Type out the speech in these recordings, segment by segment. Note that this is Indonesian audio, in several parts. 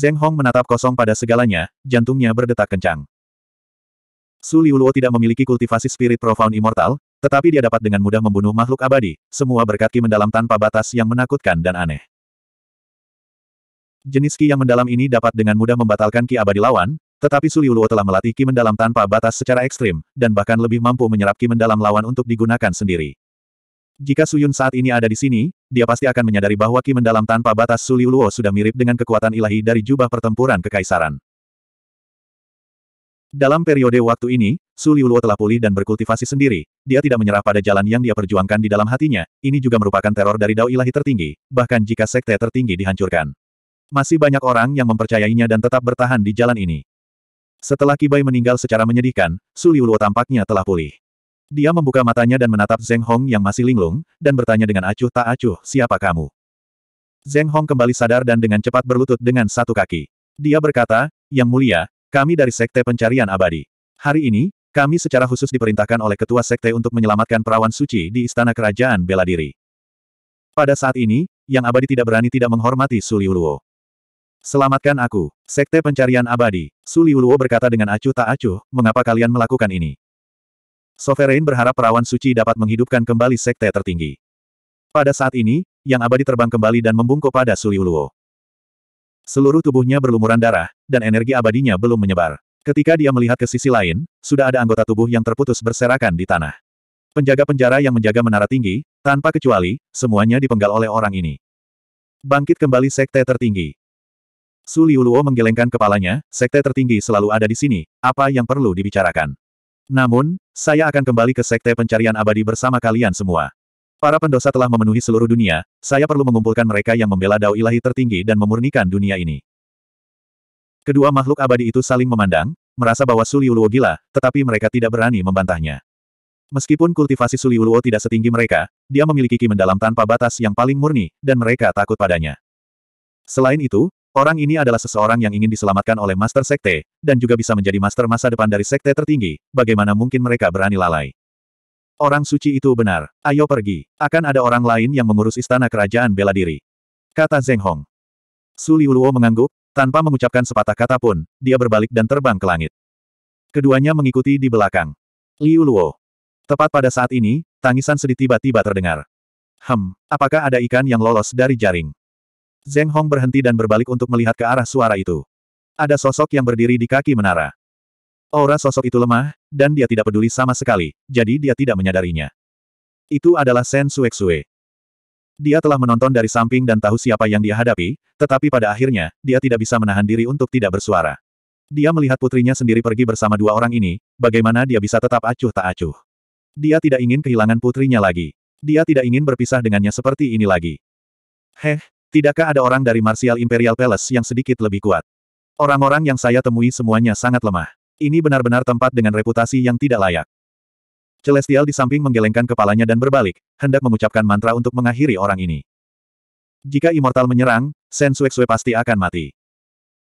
Zeng Hong menatap kosong pada segalanya, jantungnya berdetak kencang. Su Liuluo tidak memiliki kultivasi spirit profound immortal, tetapi dia dapat dengan mudah membunuh makhluk abadi, semua berkat ki mendalam tanpa batas yang menakutkan dan aneh. Jenis ki yang mendalam ini dapat dengan mudah membatalkan ki abadi lawan, tetapi Su Liuluo telah melatih ki mendalam tanpa batas secara ekstrim, dan bahkan lebih mampu menyerap ki mendalam lawan untuk digunakan sendiri. Jika Suyun saat ini ada di sini, dia pasti akan menyadari bahwa Ki mendalam tanpa batas Suliuluo sudah mirip dengan kekuatan ilahi dari jubah pertempuran kekaisaran. Dalam periode waktu ini, Suliuluo telah pulih dan berkultivasi sendiri. Dia tidak menyerah pada jalan yang dia perjuangkan di dalam hatinya. Ini juga merupakan teror dari dao ilahi tertinggi, bahkan jika sekte tertinggi dihancurkan. Masih banyak orang yang mempercayainya dan tetap bertahan di jalan ini. Setelah Kibai meninggal secara menyedihkan, Suliuluo tampaknya telah pulih. Dia membuka matanya dan menatap Zeng Hong yang masih linglung, dan bertanya dengan acuh tak acuh, siapa kamu? Zeng Hong kembali sadar dan dengan cepat berlutut dengan satu kaki. Dia berkata, Yang mulia, kami dari Sekte Pencarian Abadi. Hari ini, kami secara khusus diperintahkan oleh Ketua Sekte untuk menyelamatkan perawan suci di Istana Kerajaan Bela Diri. Pada saat ini, Yang Abadi tidak berani tidak menghormati Suliuluo. Selamatkan aku, Sekte Pencarian Abadi. Suliuluo berkata dengan acuh tak acuh, mengapa kalian melakukan ini? Sovereign berharap perawan suci dapat menghidupkan kembali sekte tertinggi. Pada saat ini, yang abadi terbang kembali dan membungkuk pada Suliuluo. Seluruh tubuhnya berlumuran darah, dan energi abadinya belum menyebar. Ketika dia melihat ke sisi lain, sudah ada anggota tubuh yang terputus berserakan di tanah. Penjaga penjara yang menjaga menara tinggi, tanpa kecuali, semuanya dipenggal oleh orang ini. Bangkit kembali sekte tertinggi. Suliuluo menggelengkan kepalanya, sekte tertinggi selalu ada di sini, apa yang perlu dibicarakan? Namun, saya akan kembali ke Sekte Pencarian Abadi bersama kalian semua. Para pendosa telah memenuhi seluruh dunia, saya perlu mengumpulkan mereka yang membela dao ilahi tertinggi dan memurnikan dunia ini. Kedua makhluk abadi itu saling memandang, merasa bahwa Suliuluo gila, tetapi mereka tidak berani membantahnya. Meskipun kultivasi Suliuluo tidak setinggi mereka, dia memiliki ki mendalam tanpa batas yang paling murni, dan mereka takut padanya. Selain itu, Orang ini adalah seseorang yang ingin diselamatkan oleh Master Sekte, dan juga bisa menjadi Master masa depan dari Sekte tertinggi, bagaimana mungkin mereka berani lalai. Orang suci itu benar, ayo pergi, akan ada orang lain yang mengurus istana kerajaan bela diri. Kata Zeng Hong. Su Luo mengangguk, tanpa mengucapkan sepatah kata pun, dia berbalik dan terbang ke langit. Keduanya mengikuti di belakang. Liu Luo. Tepat pada saat ini, tangisan sedih tiba-tiba terdengar. Hem, apakah ada ikan yang lolos dari jaring? Zeng Hong berhenti dan berbalik untuk melihat ke arah suara itu. Ada sosok yang berdiri di kaki menara. Aura sosok itu lemah, dan dia tidak peduli sama sekali, jadi dia tidak menyadarinya. Itu adalah Sen Suexue. Dia telah menonton dari samping dan tahu siapa yang dia hadapi, tetapi pada akhirnya, dia tidak bisa menahan diri untuk tidak bersuara. Dia melihat putrinya sendiri pergi bersama dua orang ini, bagaimana dia bisa tetap acuh tak acuh. Dia tidak ingin kehilangan putrinya lagi. Dia tidak ingin berpisah dengannya seperti ini lagi. Heh, Tidakkah ada orang dari Martial Imperial Palace yang sedikit lebih kuat? Orang-orang yang saya temui semuanya sangat lemah. Ini benar-benar tempat dengan reputasi yang tidak layak. Celestial di samping menggelengkan kepalanya dan berbalik, hendak mengucapkan mantra untuk mengakhiri orang ini. Jika Immortal menyerang, Sen Suexue pasti akan mati.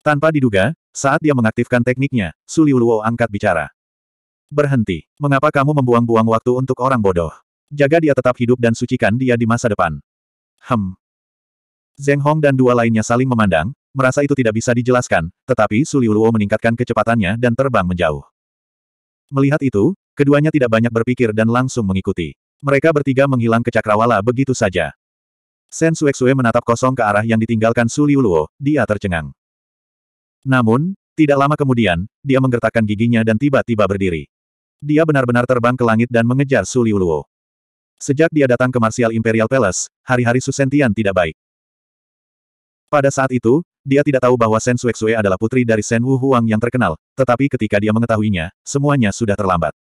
Tanpa diduga, saat dia mengaktifkan tekniknya, Suliuluo Luo angkat bicara. Berhenti. Mengapa kamu membuang-buang waktu untuk orang bodoh? Jaga dia tetap hidup dan sucikan dia di masa depan. Hem. Zheng Hong dan dua lainnya saling memandang, merasa itu tidak bisa dijelaskan, tetapi Suliuluo meningkatkan kecepatannya dan terbang menjauh. Melihat itu, keduanya tidak banyak berpikir dan langsung mengikuti. Mereka bertiga menghilang ke cakrawala begitu saja. Sen Sueksue menatap kosong ke arah yang ditinggalkan Suliuluo, dia tercengang. Namun, tidak lama kemudian, dia menggertakkan giginya dan tiba-tiba berdiri. Dia benar-benar terbang ke langit dan mengejar Suliuluo. Sejak dia datang ke Martial Imperial Palace, hari-hari Susentian tidak baik. Pada saat itu, dia tidak tahu bahwa Shen Suexue adalah putri dari Sen Wu Huang yang terkenal, tetapi ketika dia mengetahuinya, semuanya sudah terlambat.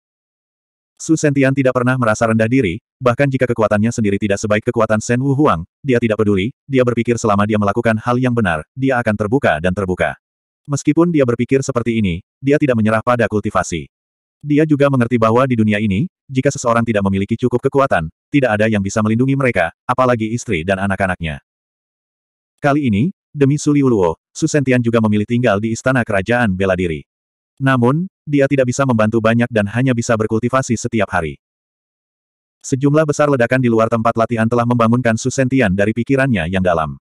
Su Sentian tidak pernah merasa rendah diri, bahkan jika kekuatannya sendiri tidak sebaik kekuatan Sen Wu Huang, dia tidak peduli, dia berpikir selama dia melakukan hal yang benar, dia akan terbuka dan terbuka. Meskipun dia berpikir seperti ini, dia tidak menyerah pada kultivasi. Dia juga mengerti bahwa di dunia ini, jika seseorang tidak memiliki cukup kekuatan, tidak ada yang bisa melindungi mereka, apalagi istri dan anak-anaknya. Kali ini, demi Suliuluo, Susentian juga memilih tinggal di istana kerajaan bela diri. Namun, dia tidak bisa membantu banyak dan hanya bisa berkultivasi setiap hari. Sejumlah besar ledakan di luar tempat latihan telah membangunkan Susentian dari pikirannya yang dalam.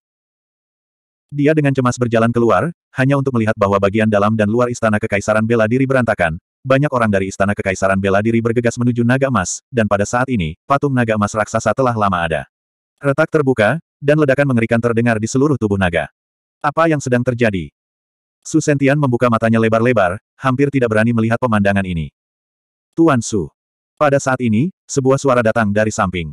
Dia dengan cemas berjalan keluar, hanya untuk melihat bahwa bagian dalam dan luar istana kekaisaran bela diri berantakan, banyak orang dari istana kekaisaran bela diri bergegas menuju naga emas, dan pada saat ini, patung naga emas raksasa telah lama ada. Retak terbuka, dan ledakan mengerikan terdengar di seluruh tubuh naga. Apa yang sedang terjadi? Su Sentian membuka matanya lebar-lebar, hampir tidak berani melihat pemandangan ini. Tuan Su. Pada saat ini, sebuah suara datang dari samping.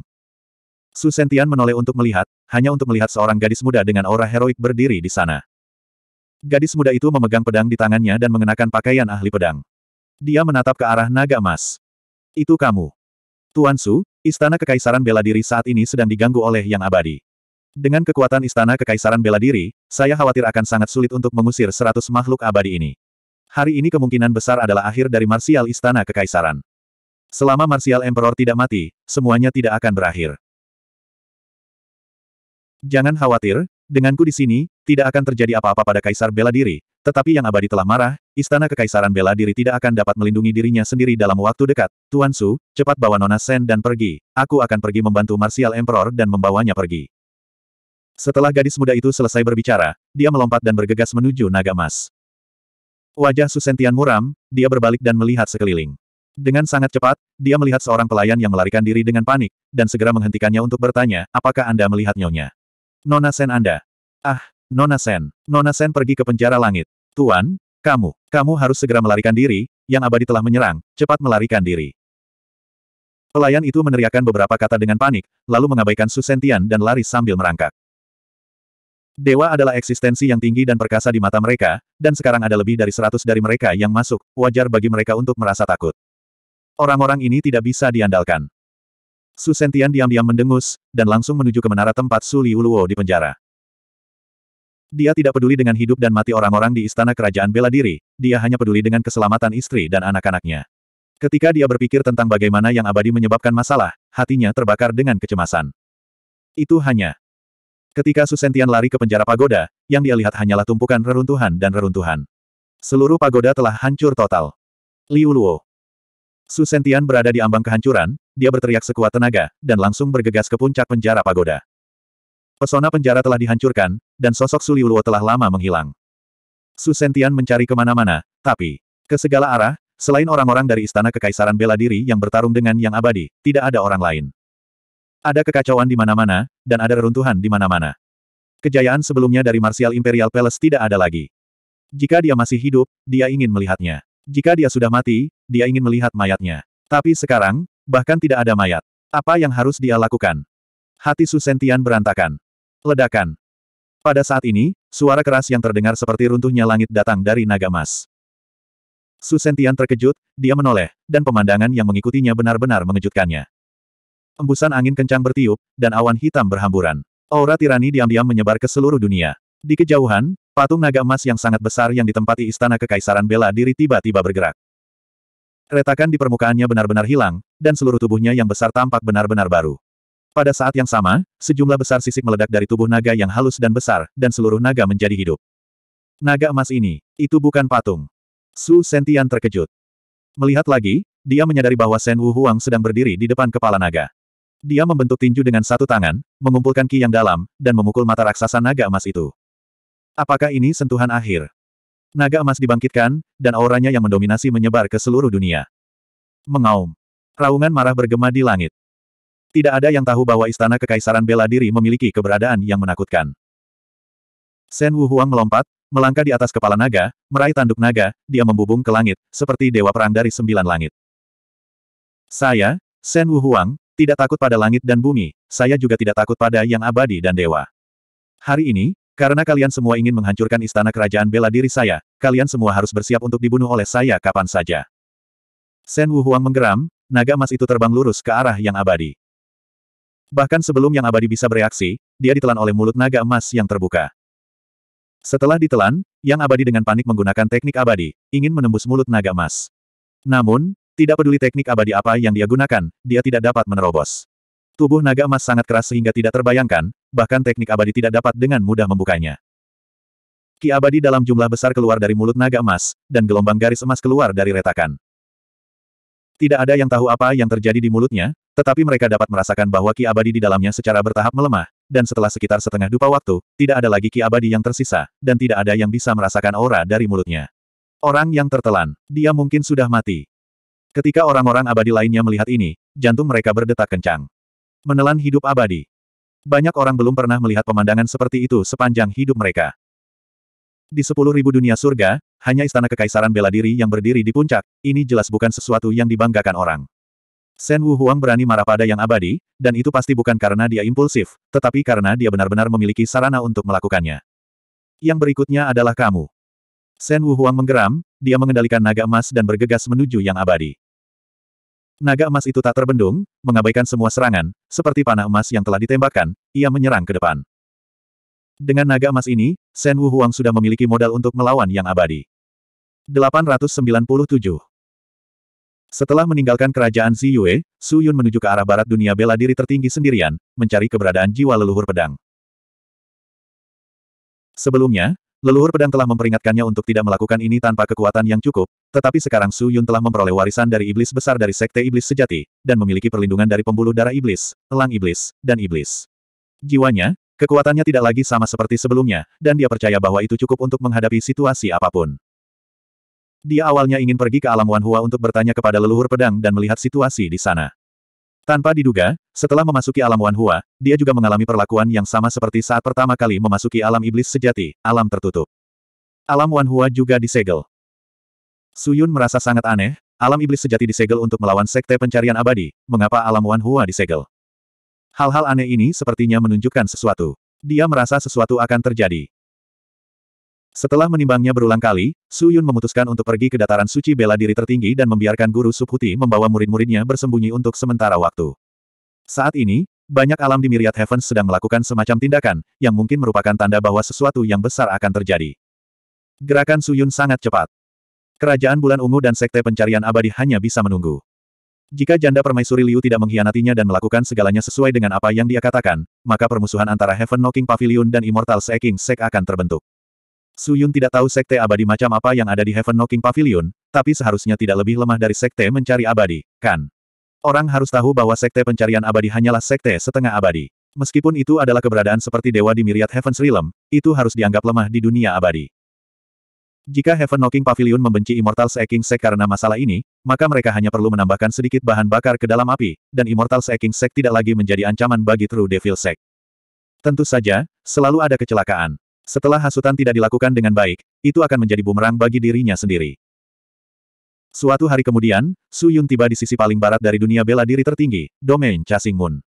Su Sentian menoleh untuk melihat, hanya untuk melihat seorang gadis muda dengan aura heroik berdiri di sana. Gadis muda itu memegang pedang di tangannya dan mengenakan pakaian ahli pedang. Dia menatap ke arah naga emas. Itu kamu. Tuan Su, Istana Kekaisaran bela diri saat ini sedang diganggu oleh Yang Abadi. Dengan kekuatan istana kekaisaran bela diri, saya khawatir akan sangat sulit untuk mengusir seratus makhluk abadi ini. Hari ini kemungkinan besar adalah akhir dari marsial istana kekaisaran. Selama marsial emperor tidak mati, semuanya tidak akan berakhir. Jangan khawatir, denganku di sini, tidak akan terjadi apa-apa pada kaisar bela diri, tetapi yang abadi telah marah, istana kekaisaran bela diri tidak akan dapat melindungi dirinya sendiri dalam waktu dekat. Tuan Su, cepat bawa Nona Sen dan pergi, aku akan pergi membantu Martial Emperor dan membawanya pergi. Setelah gadis muda itu selesai berbicara, dia melompat dan bergegas menuju naga emas. Wajah Susentian muram, dia berbalik dan melihat sekeliling. Dengan sangat cepat, dia melihat seorang pelayan yang melarikan diri dengan panik, dan segera menghentikannya untuk bertanya, apakah Anda melihat nyonya? Nona Sen Anda. Ah, Nona Sen. Nona Sen pergi ke penjara langit. Tuan, kamu, kamu harus segera melarikan diri, yang abadi telah menyerang, cepat melarikan diri. Pelayan itu meneriakkan beberapa kata dengan panik, lalu mengabaikan Susentian dan lari sambil merangkak. Dewa adalah eksistensi yang tinggi dan perkasa di mata mereka, dan sekarang ada lebih dari seratus dari mereka yang masuk, wajar bagi mereka untuk merasa takut. Orang-orang ini tidak bisa diandalkan. Su Sentian diam-diam mendengus, dan langsung menuju ke menara tempat Su Liuluo di penjara. Dia tidak peduli dengan hidup dan mati orang-orang di istana kerajaan bela diri, dia hanya peduli dengan keselamatan istri dan anak-anaknya. Ketika dia berpikir tentang bagaimana yang abadi menyebabkan masalah, hatinya terbakar dengan kecemasan. Itu hanya Ketika Susentian lari ke penjara pagoda, yang dia lihat hanyalah tumpukan reruntuhan dan reruntuhan. Seluruh pagoda telah hancur total. Liu Luo. Susentian berada di ambang kehancuran, dia berteriak sekuat tenaga, dan langsung bergegas ke puncak penjara pagoda. Pesona penjara telah dihancurkan, dan sosok Su Liu Luo telah lama menghilang. Susentian mencari kemana-mana, tapi, ke segala arah, selain orang-orang dari istana kekaisaran bela diri yang bertarung dengan yang abadi, tidak ada orang lain. Ada kekacauan di mana-mana, dan ada reruntuhan di mana-mana. Kejayaan sebelumnya dari Martial Imperial Palace tidak ada lagi. Jika dia masih hidup, dia ingin melihatnya. Jika dia sudah mati, dia ingin melihat mayatnya. Tapi sekarang, bahkan tidak ada mayat. Apa yang harus dia lakukan? Hati Susentian berantakan. Ledakan. Pada saat ini, suara keras yang terdengar seperti runtuhnya langit datang dari naga emas. Susentian terkejut, dia menoleh, dan pemandangan yang mengikutinya benar-benar mengejutkannya. Embusan angin kencang bertiup, dan awan hitam berhamburan. Aura tirani diam-diam menyebar ke seluruh dunia. Di kejauhan, patung naga emas yang sangat besar yang ditempati istana kekaisaran bela diri tiba-tiba bergerak. Retakan di permukaannya benar-benar hilang, dan seluruh tubuhnya yang besar tampak benar-benar baru. Pada saat yang sama, sejumlah besar sisik meledak dari tubuh naga yang halus dan besar, dan seluruh naga menjadi hidup. Naga emas ini, itu bukan patung. Su Sentian terkejut. Melihat lagi, dia menyadari bahwa Sen Wu Huang sedang berdiri di depan kepala naga. Dia membentuk tinju dengan satu tangan, mengumpulkan ki yang dalam, dan memukul mata raksasa naga emas itu. Apakah ini sentuhan akhir? Naga emas dibangkitkan, dan auranya yang mendominasi menyebar ke seluruh dunia. Mengaum. Raungan marah bergema di langit. Tidak ada yang tahu bahwa istana kekaisaran bela diri memiliki keberadaan yang menakutkan. Sen Wu Huang melompat, melangkah di atas kepala naga, meraih tanduk naga, dia membubung ke langit, seperti dewa perang dari sembilan langit. Saya, Sen Wu Huang, tidak takut pada langit dan bumi, saya juga tidak takut pada yang abadi dan dewa. Hari ini, karena kalian semua ingin menghancurkan istana kerajaan bela diri saya, kalian semua harus bersiap untuk dibunuh oleh saya kapan saja. Sen Wu Huang menggeram, naga emas itu terbang lurus ke arah yang abadi. Bahkan sebelum yang abadi bisa bereaksi, dia ditelan oleh mulut naga emas yang terbuka. Setelah ditelan, yang abadi dengan panik menggunakan teknik abadi, ingin menembus mulut naga emas. Namun, tidak peduli teknik abadi apa yang dia gunakan, dia tidak dapat menerobos. Tubuh naga emas sangat keras sehingga tidak terbayangkan, bahkan teknik abadi tidak dapat dengan mudah membukanya. Ki abadi dalam jumlah besar keluar dari mulut naga emas, dan gelombang garis emas keluar dari retakan. Tidak ada yang tahu apa yang terjadi di mulutnya, tetapi mereka dapat merasakan bahwa ki abadi di dalamnya secara bertahap melemah, dan setelah sekitar setengah dupa waktu, tidak ada lagi ki abadi yang tersisa, dan tidak ada yang bisa merasakan aura dari mulutnya. Orang yang tertelan, dia mungkin sudah mati. Ketika orang-orang abadi lainnya melihat ini, jantung mereka berdetak kencang. Menelan hidup abadi. Banyak orang belum pernah melihat pemandangan seperti itu sepanjang hidup mereka. Di sepuluh ribu dunia surga, hanya istana kekaisaran bela diri yang berdiri di puncak, ini jelas bukan sesuatu yang dibanggakan orang. Sen Wu Huang berani marah pada yang abadi, dan itu pasti bukan karena dia impulsif, tetapi karena dia benar-benar memiliki sarana untuk melakukannya. Yang berikutnya adalah kamu. Sen Wu Huang menggeram, dia mengendalikan naga emas dan bergegas menuju yang abadi. Naga emas itu tak terbendung, mengabaikan semua serangan, seperti panah emas yang telah ditembakkan, ia menyerang ke depan. Dengan naga emas ini, Shen Wu Huang sudah memiliki modal untuk melawan yang abadi. 897 Setelah meninggalkan kerajaan Zi Yue, Su Yun menuju ke arah barat dunia bela diri tertinggi sendirian, mencari keberadaan jiwa leluhur pedang. Sebelumnya, Leluhur pedang telah memperingatkannya untuk tidak melakukan ini tanpa kekuatan yang cukup, tetapi sekarang Su Yun telah memperoleh warisan dari iblis besar dari sekte iblis sejati, dan memiliki perlindungan dari pembuluh darah iblis, elang iblis, dan iblis. Jiwanya, kekuatannya tidak lagi sama seperti sebelumnya, dan dia percaya bahwa itu cukup untuk menghadapi situasi apapun. Dia awalnya ingin pergi ke alam Wanhua untuk bertanya kepada leluhur pedang dan melihat situasi di sana. Tanpa diduga, setelah memasuki alam Wanhua, dia juga mengalami perlakuan yang sama seperti saat pertama kali memasuki alam iblis sejati, alam tertutup. Alam Wanhua juga disegel. Suyun merasa sangat aneh, alam iblis sejati disegel untuk melawan sekte pencarian abadi, mengapa alam Wanhua disegel? Hal-hal aneh ini sepertinya menunjukkan sesuatu. Dia merasa sesuatu akan terjadi. Setelah menimbangnya berulang kali, Su Yun memutuskan untuk pergi ke dataran suci bela diri tertinggi dan membiarkan guru Subhuti membawa murid-muridnya bersembunyi untuk sementara waktu. Saat ini, banyak alam di Myriad Heavens sedang melakukan semacam tindakan, yang mungkin merupakan tanda bahwa sesuatu yang besar akan terjadi. Gerakan Su Yun sangat cepat. Kerajaan Bulan Ungu dan Sekte Pencarian Abadi hanya bisa menunggu. Jika janda permaisuri Liu tidak mengkhianatinya dan melakukan segalanya sesuai dengan apa yang dia katakan, maka permusuhan antara Heaven Knocking Pavilion dan Immortal Seeking Sek akan terbentuk. Su Yun tidak tahu sekte abadi macam apa yang ada di Heaven Knocking Pavilion, tapi seharusnya tidak lebih lemah dari sekte mencari abadi, kan? Orang harus tahu bahwa sekte pencarian abadi hanyalah sekte setengah abadi. Meskipun itu adalah keberadaan seperti dewa di Myriad Heaven's Realm, itu harus dianggap lemah di dunia abadi. Jika Heaven Knocking Pavilion membenci Immortal Seeking Sek karena masalah ini, maka mereka hanya perlu menambahkan sedikit bahan bakar ke dalam api, dan Immortal Seeking Sek tidak lagi menjadi ancaman bagi True Devil Sek. Tentu saja, selalu ada kecelakaan. Setelah hasutan tidak dilakukan dengan baik, itu akan menjadi bumerang bagi dirinya sendiri. Suatu hari kemudian, Su Yun tiba di sisi paling barat dari dunia bela diri tertinggi, domain Chasing Moon.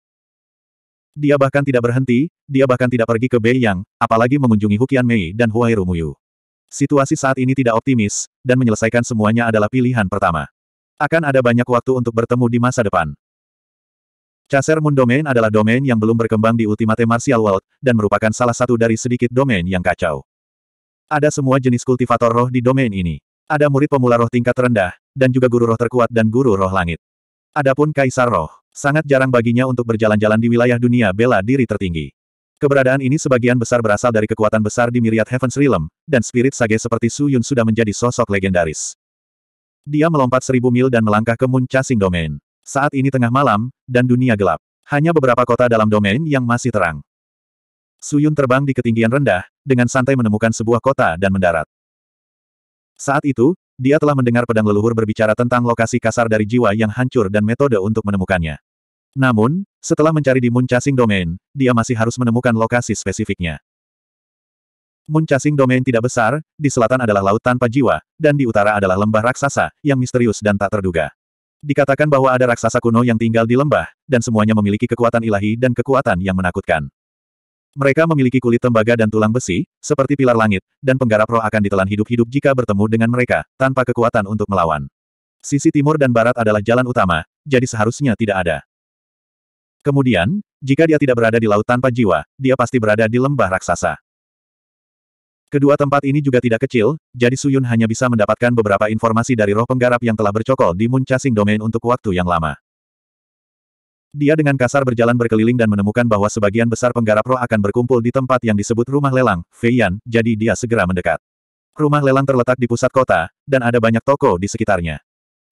Dia bahkan tidak berhenti, dia bahkan tidak pergi ke Bei Yang, apalagi mengunjungi Hukian Mei dan Huai Rumuyu. Situasi saat ini tidak optimis, dan menyelesaikan semuanya adalah pilihan pertama. Akan ada banyak waktu untuk bertemu di masa depan. Chaser Moon Domain adalah domain yang belum berkembang di Ultimate Martial World, dan merupakan salah satu dari sedikit domain yang kacau. Ada semua jenis kultivator roh di domain ini. Ada murid pemula roh tingkat rendah, dan juga guru roh terkuat dan guru roh langit. Adapun Kaisar Roh, sangat jarang baginya untuk berjalan-jalan di wilayah dunia bela diri tertinggi. Keberadaan ini sebagian besar berasal dari kekuatan besar di Myriad Heavens Realm, dan Spirit Sage seperti Su Yun sudah menjadi sosok legendaris. Dia melompat seribu mil dan melangkah ke Moon Chasing Domain. Saat ini tengah malam, dan dunia gelap. Hanya beberapa kota dalam domain yang masih terang. Suyun terbang di ketinggian rendah, dengan santai menemukan sebuah kota dan mendarat. Saat itu, dia telah mendengar pedang leluhur berbicara tentang lokasi kasar dari jiwa yang hancur dan metode untuk menemukannya. Namun, setelah mencari di Muncasing Domain, dia masih harus menemukan lokasi spesifiknya. Muncasing Domain tidak besar, di selatan adalah laut tanpa jiwa, dan di utara adalah lembah raksasa, yang misterius dan tak terduga. Dikatakan bahwa ada raksasa kuno yang tinggal di lembah, dan semuanya memiliki kekuatan ilahi dan kekuatan yang menakutkan. Mereka memiliki kulit tembaga dan tulang besi, seperti pilar langit, dan penggarap roh akan ditelan hidup-hidup jika bertemu dengan mereka, tanpa kekuatan untuk melawan. Sisi timur dan barat adalah jalan utama, jadi seharusnya tidak ada. Kemudian, jika dia tidak berada di laut tanpa jiwa, dia pasti berada di lembah raksasa. Kedua tempat ini juga tidak kecil, jadi Suyun hanya bisa mendapatkan beberapa informasi dari roh penggarap yang telah bercokol di Munchasing Domain untuk waktu yang lama. Dia dengan kasar berjalan berkeliling dan menemukan bahwa sebagian besar penggarap roh akan berkumpul di tempat yang disebut rumah lelang, Feiyan, jadi dia segera mendekat. Rumah lelang terletak di pusat kota, dan ada banyak toko di sekitarnya.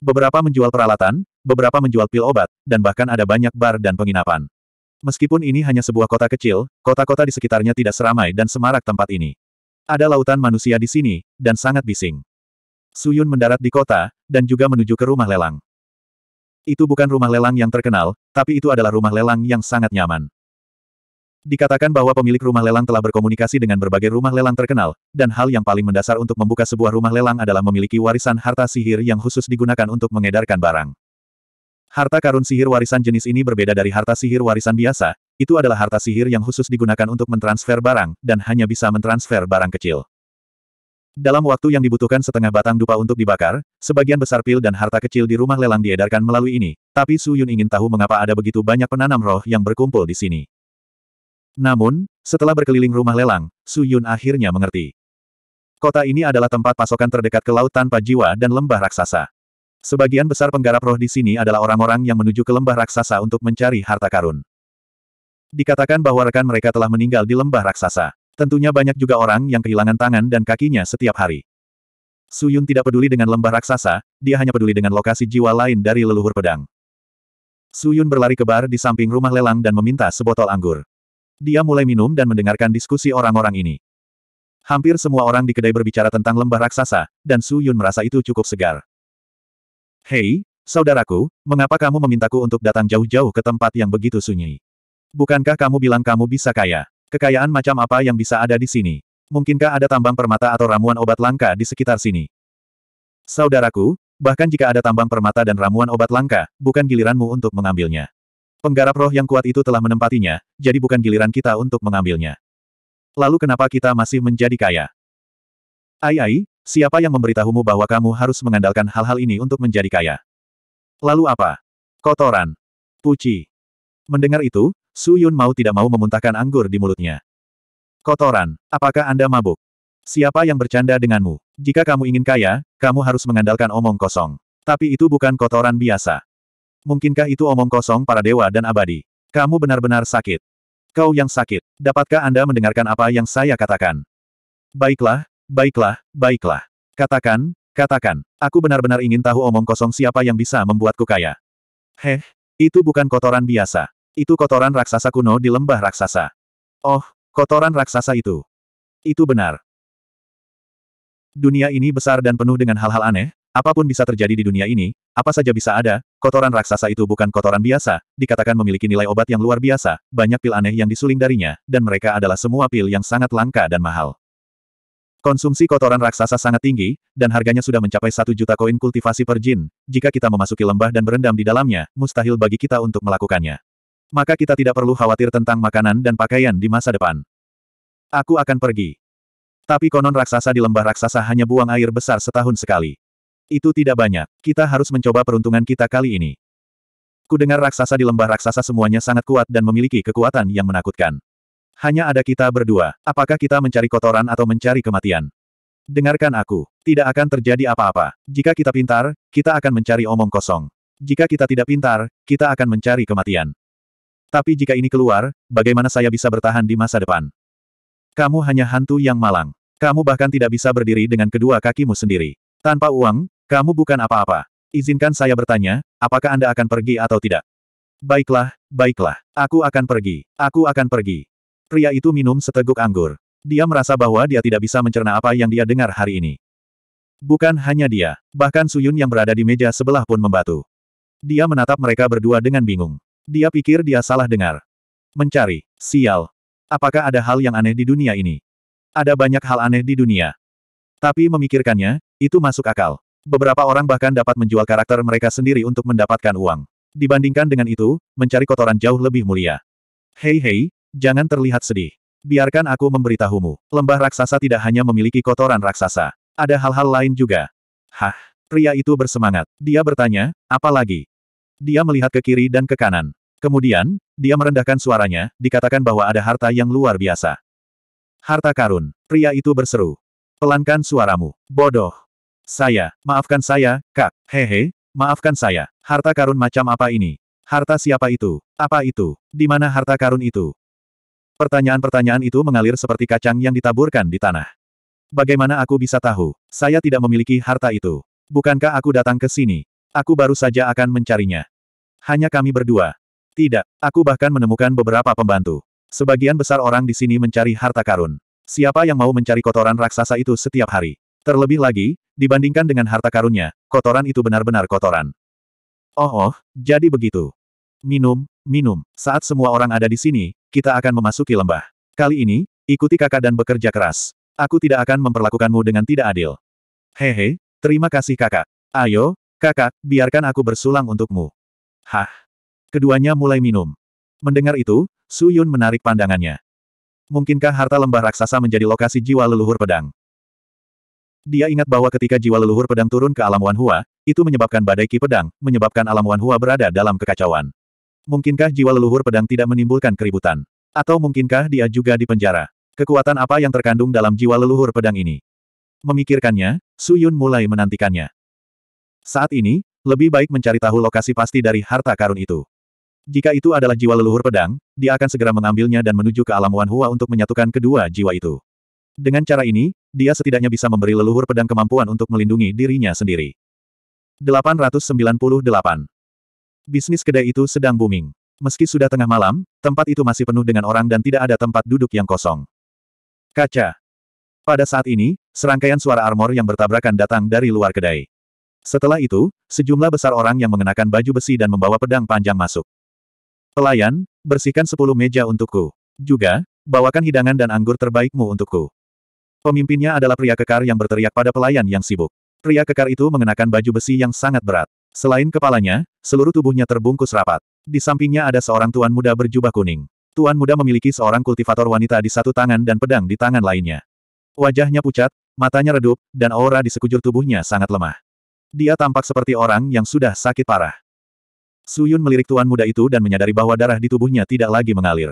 Beberapa menjual peralatan, beberapa menjual pil obat, dan bahkan ada banyak bar dan penginapan. Meskipun ini hanya sebuah kota kecil, kota-kota di sekitarnya tidak seramai dan semarak tempat ini. Ada lautan manusia di sini, dan sangat bising. Suyun mendarat di kota, dan juga menuju ke rumah lelang. Itu bukan rumah lelang yang terkenal, tapi itu adalah rumah lelang yang sangat nyaman. Dikatakan bahwa pemilik rumah lelang telah berkomunikasi dengan berbagai rumah lelang terkenal, dan hal yang paling mendasar untuk membuka sebuah rumah lelang adalah memiliki warisan harta sihir yang khusus digunakan untuk mengedarkan barang. Harta karun sihir warisan jenis ini berbeda dari harta sihir warisan biasa, itu adalah harta sihir yang khusus digunakan untuk mentransfer barang, dan hanya bisa mentransfer barang kecil. Dalam waktu yang dibutuhkan setengah batang dupa untuk dibakar, sebagian besar pil dan harta kecil di rumah lelang diedarkan melalui ini, tapi Su Yun ingin tahu mengapa ada begitu banyak penanam roh yang berkumpul di sini. Namun, setelah berkeliling rumah lelang, Su Yun akhirnya mengerti. Kota ini adalah tempat pasokan terdekat ke laut tanpa jiwa dan lembah raksasa. Sebagian besar penggarap roh di sini adalah orang-orang yang menuju ke lembah raksasa untuk mencari harta karun. Dikatakan bahwa rekan mereka telah meninggal di lembah raksasa. Tentunya banyak juga orang yang kehilangan tangan dan kakinya setiap hari. Suyun tidak peduli dengan lembah raksasa, dia hanya peduli dengan lokasi jiwa lain dari leluhur pedang. Suyun berlari ke bar di samping rumah lelang dan meminta sebotol anggur. Dia mulai minum dan mendengarkan diskusi orang-orang ini. Hampir semua orang di kedai berbicara tentang lembah raksasa, dan Suyun merasa itu cukup segar. Hei, saudaraku, mengapa kamu memintaku untuk datang jauh-jauh ke tempat yang begitu sunyi? Bukankah kamu bilang kamu bisa kaya? Kekayaan macam apa yang bisa ada di sini? Mungkinkah ada tambang permata atau ramuan obat langka di sekitar sini? Saudaraku, bahkan jika ada tambang permata dan ramuan obat langka, bukan giliranmu untuk mengambilnya. Penggarap roh yang kuat itu telah menempatinya, jadi bukan giliran kita untuk mengambilnya. Lalu kenapa kita masih menjadi kaya? Ai ai, siapa yang memberitahumu bahwa kamu harus mengandalkan hal-hal ini untuk menjadi kaya? Lalu apa? Kotoran. Puci. Mendengar itu, Su Yun mau tidak mau memuntahkan anggur di mulutnya. Kotoran, apakah Anda mabuk? Siapa yang bercanda denganmu? Jika kamu ingin kaya, kamu harus mengandalkan omong kosong. Tapi itu bukan kotoran biasa. Mungkinkah itu omong kosong para dewa dan abadi? Kamu benar-benar sakit. Kau yang sakit. Dapatkah Anda mendengarkan apa yang saya katakan? Baiklah, baiklah, baiklah. Katakan, katakan. Aku benar-benar ingin tahu omong kosong siapa yang bisa membuatku kaya. Heh, itu bukan kotoran biasa. Itu kotoran raksasa kuno di lembah raksasa. Oh, kotoran raksasa itu. Itu benar. Dunia ini besar dan penuh dengan hal-hal aneh, apapun bisa terjadi di dunia ini, apa saja bisa ada, kotoran raksasa itu bukan kotoran biasa, dikatakan memiliki nilai obat yang luar biasa, banyak pil aneh yang disuling darinya, dan mereka adalah semua pil yang sangat langka dan mahal. Konsumsi kotoran raksasa sangat tinggi, dan harganya sudah mencapai satu juta koin kultivasi per jin. Jika kita memasuki lembah dan berendam di dalamnya, mustahil bagi kita untuk melakukannya maka kita tidak perlu khawatir tentang makanan dan pakaian di masa depan. Aku akan pergi. Tapi konon raksasa di lembah raksasa hanya buang air besar setahun sekali. Itu tidak banyak. Kita harus mencoba peruntungan kita kali ini. Kudengar raksasa di lembah raksasa semuanya sangat kuat dan memiliki kekuatan yang menakutkan. Hanya ada kita berdua. Apakah kita mencari kotoran atau mencari kematian? Dengarkan aku. Tidak akan terjadi apa-apa. Jika kita pintar, kita akan mencari omong kosong. Jika kita tidak pintar, kita akan mencari kematian. Tapi jika ini keluar, bagaimana saya bisa bertahan di masa depan? Kamu hanya hantu yang malang. Kamu bahkan tidak bisa berdiri dengan kedua kakimu sendiri. Tanpa uang, kamu bukan apa-apa. Izinkan saya bertanya, apakah Anda akan pergi atau tidak? Baiklah, baiklah. Aku akan pergi. Aku akan pergi. Pria itu minum seteguk anggur. Dia merasa bahwa dia tidak bisa mencerna apa yang dia dengar hari ini. Bukan hanya dia, bahkan Suyun yang berada di meja sebelah pun membatu. Dia menatap mereka berdua dengan bingung. Dia pikir dia salah dengar. Mencari. Sial. Apakah ada hal yang aneh di dunia ini? Ada banyak hal aneh di dunia. Tapi memikirkannya, itu masuk akal. Beberapa orang bahkan dapat menjual karakter mereka sendiri untuk mendapatkan uang. Dibandingkan dengan itu, mencari kotoran jauh lebih mulia. Hei hei, jangan terlihat sedih. Biarkan aku memberitahumu, lembah raksasa tidak hanya memiliki kotoran raksasa. Ada hal-hal lain juga. Hah, pria itu bersemangat. Dia bertanya, apa lagi? Dia melihat ke kiri dan ke kanan. Kemudian, dia merendahkan suaranya, dikatakan bahwa ada harta yang luar biasa. Harta karun. Pria itu berseru. Pelankan suaramu. Bodoh. Saya. Maafkan saya, kak. Hehe. Maafkan saya. Harta karun macam apa ini? Harta siapa itu? Apa itu? Di mana harta karun itu? Pertanyaan-pertanyaan itu mengalir seperti kacang yang ditaburkan di tanah. Bagaimana aku bisa tahu? Saya tidak memiliki harta itu. Bukankah aku datang ke sini? Aku baru saja akan mencarinya. Hanya kami berdua. Tidak, aku bahkan menemukan beberapa pembantu. Sebagian besar orang di sini mencari harta karun. Siapa yang mau mencari kotoran raksasa itu setiap hari? Terlebih lagi, dibandingkan dengan harta karunnya, kotoran itu benar-benar kotoran. Oh oh, jadi begitu. Minum, minum. Saat semua orang ada di sini, kita akan memasuki lembah. Kali ini, ikuti kakak dan bekerja keras. Aku tidak akan memperlakukanmu dengan tidak adil. Hehe, terima kasih kakak. Ayo, Kakak, biarkan aku bersulang untukmu. Hah. Keduanya mulai minum. Mendengar itu, Su Yun menarik pandangannya. Mungkinkah harta lembah raksasa menjadi lokasi jiwa leluhur pedang? Dia ingat bahwa ketika jiwa leluhur pedang turun ke alam Wanhua, itu menyebabkan badai ki pedang, menyebabkan alam Wanhua berada dalam kekacauan. Mungkinkah jiwa leluhur pedang tidak menimbulkan keributan? Atau mungkinkah dia juga dipenjara? Kekuatan apa yang terkandung dalam jiwa leluhur pedang ini? Memikirkannya, Su Yun mulai menantikannya. Saat ini, lebih baik mencari tahu lokasi pasti dari harta karun itu. Jika itu adalah jiwa leluhur pedang, dia akan segera mengambilnya dan menuju ke alam Wan Hua untuk menyatukan kedua jiwa itu. Dengan cara ini, dia setidaknya bisa memberi leluhur pedang kemampuan untuk melindungi dirinya sendiri. 898. Bisnis kedai itu sedang booming. Meski sudah tengah malam, tempat itu masih penuh dengan orang dan tidak ada tempat duduk yang kosong. Kaca. Pada saat ini, serangkaian suara armor yang bertabrakan datang dari luar kedai. Setelah itu, sejumlah besar orang yang mengenakan baju besi dan membawa pedang panjang masuk. Pelayan, bersihkan sepuluh meja untukku. Juga, bawakan hidangan dan anggur terbaikmu untukku. Pemimpinnya adalah pria kekar yang berteriak pada pelayan yang sibuk. Pria kekar itu mengenakan baju besi yang sangat berat. Selain kepalanya, seluruh tubuhnya terbungkus rapat. Di sampingnya ada seorang tuan muda berjubah kuning. Tuan muda memiliki seorang kultivator wanita di satu tangan dan pedang di tangan lainnya. Wajahnya pucat, matanya redup, dan aura di sekujur tubuhnya sangat lemah. Dia tampak seperti orang yang sudah sakit parah. Suyun melirik tuan muda itu dan menyadari bahwa darah di tubuhnya tidak lagi mengalir.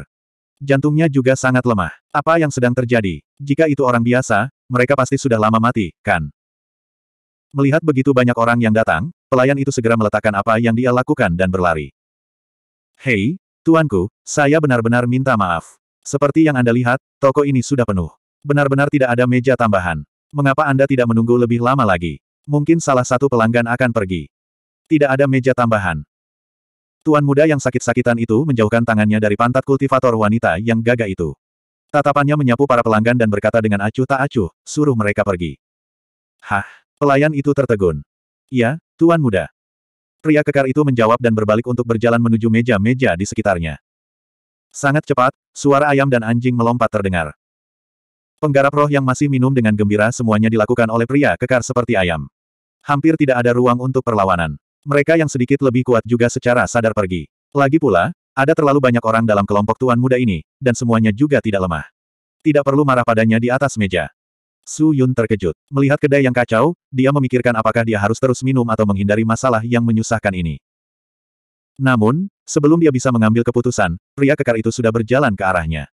Jantungnya juga sangat lemah. Apa yang sedang terjadi? Jika itu orang biasa, mereka pasti sudah lama mati, kan? Melihat begitu banyak orang yang datang, pelayan itu segera meletakkan apa yang dia lakukan dan berlari. Hei, tuanku, saya benar-benar minta maaf. Seperti yang Anda lihat, toko ini sudah penuh. Benar-benar tidak ada meja tambahan. Mengapa Anda tidak menunggu lebih lama lagi? Mungkin salah satu pelanggan akan pergi. Tidak ada meja tambahan. Tuan muda yang sakit-sakitan itu menjauhkan tangannya dari pantat kultivator wanita yang gagah itu. Tatapannya menyapu para pelanggan dan berkata dengan acuh tak acuh, suruh mereka pergi. Hah, pelayan itu tertegun. Ya, Tuan muda. Pria kekar itu menjawab dan berbalik untuk berjalan menuju meja-meja di sekitarnya. Sangat cepat, suara ayam dan anjing melompat terdengar. Penggarap roh yang masih minum dengan gembira semuanya dilakukan oleh pria kekar seperti ayam. Hampir tidak ada ruang untuk perlawanan. Mereka yang sedikit lebih kuat juga secara sadar pergi. Lagi pula, ada terlalu banyak orang dalam kelompok tuan muda ini, dan semuanya juga tidak lemah. Tidak perlu marah padanya di atas meja. Su Yun terkejut. Melihat kedai yang kacau, dia memikirkan apakah dia harus terus minum atau menghindari masalah yang menyusahkan ini. Namun, sebelum dia bisa mengambil keputusan, pria kekar itu sudah berjalan ke arahnya.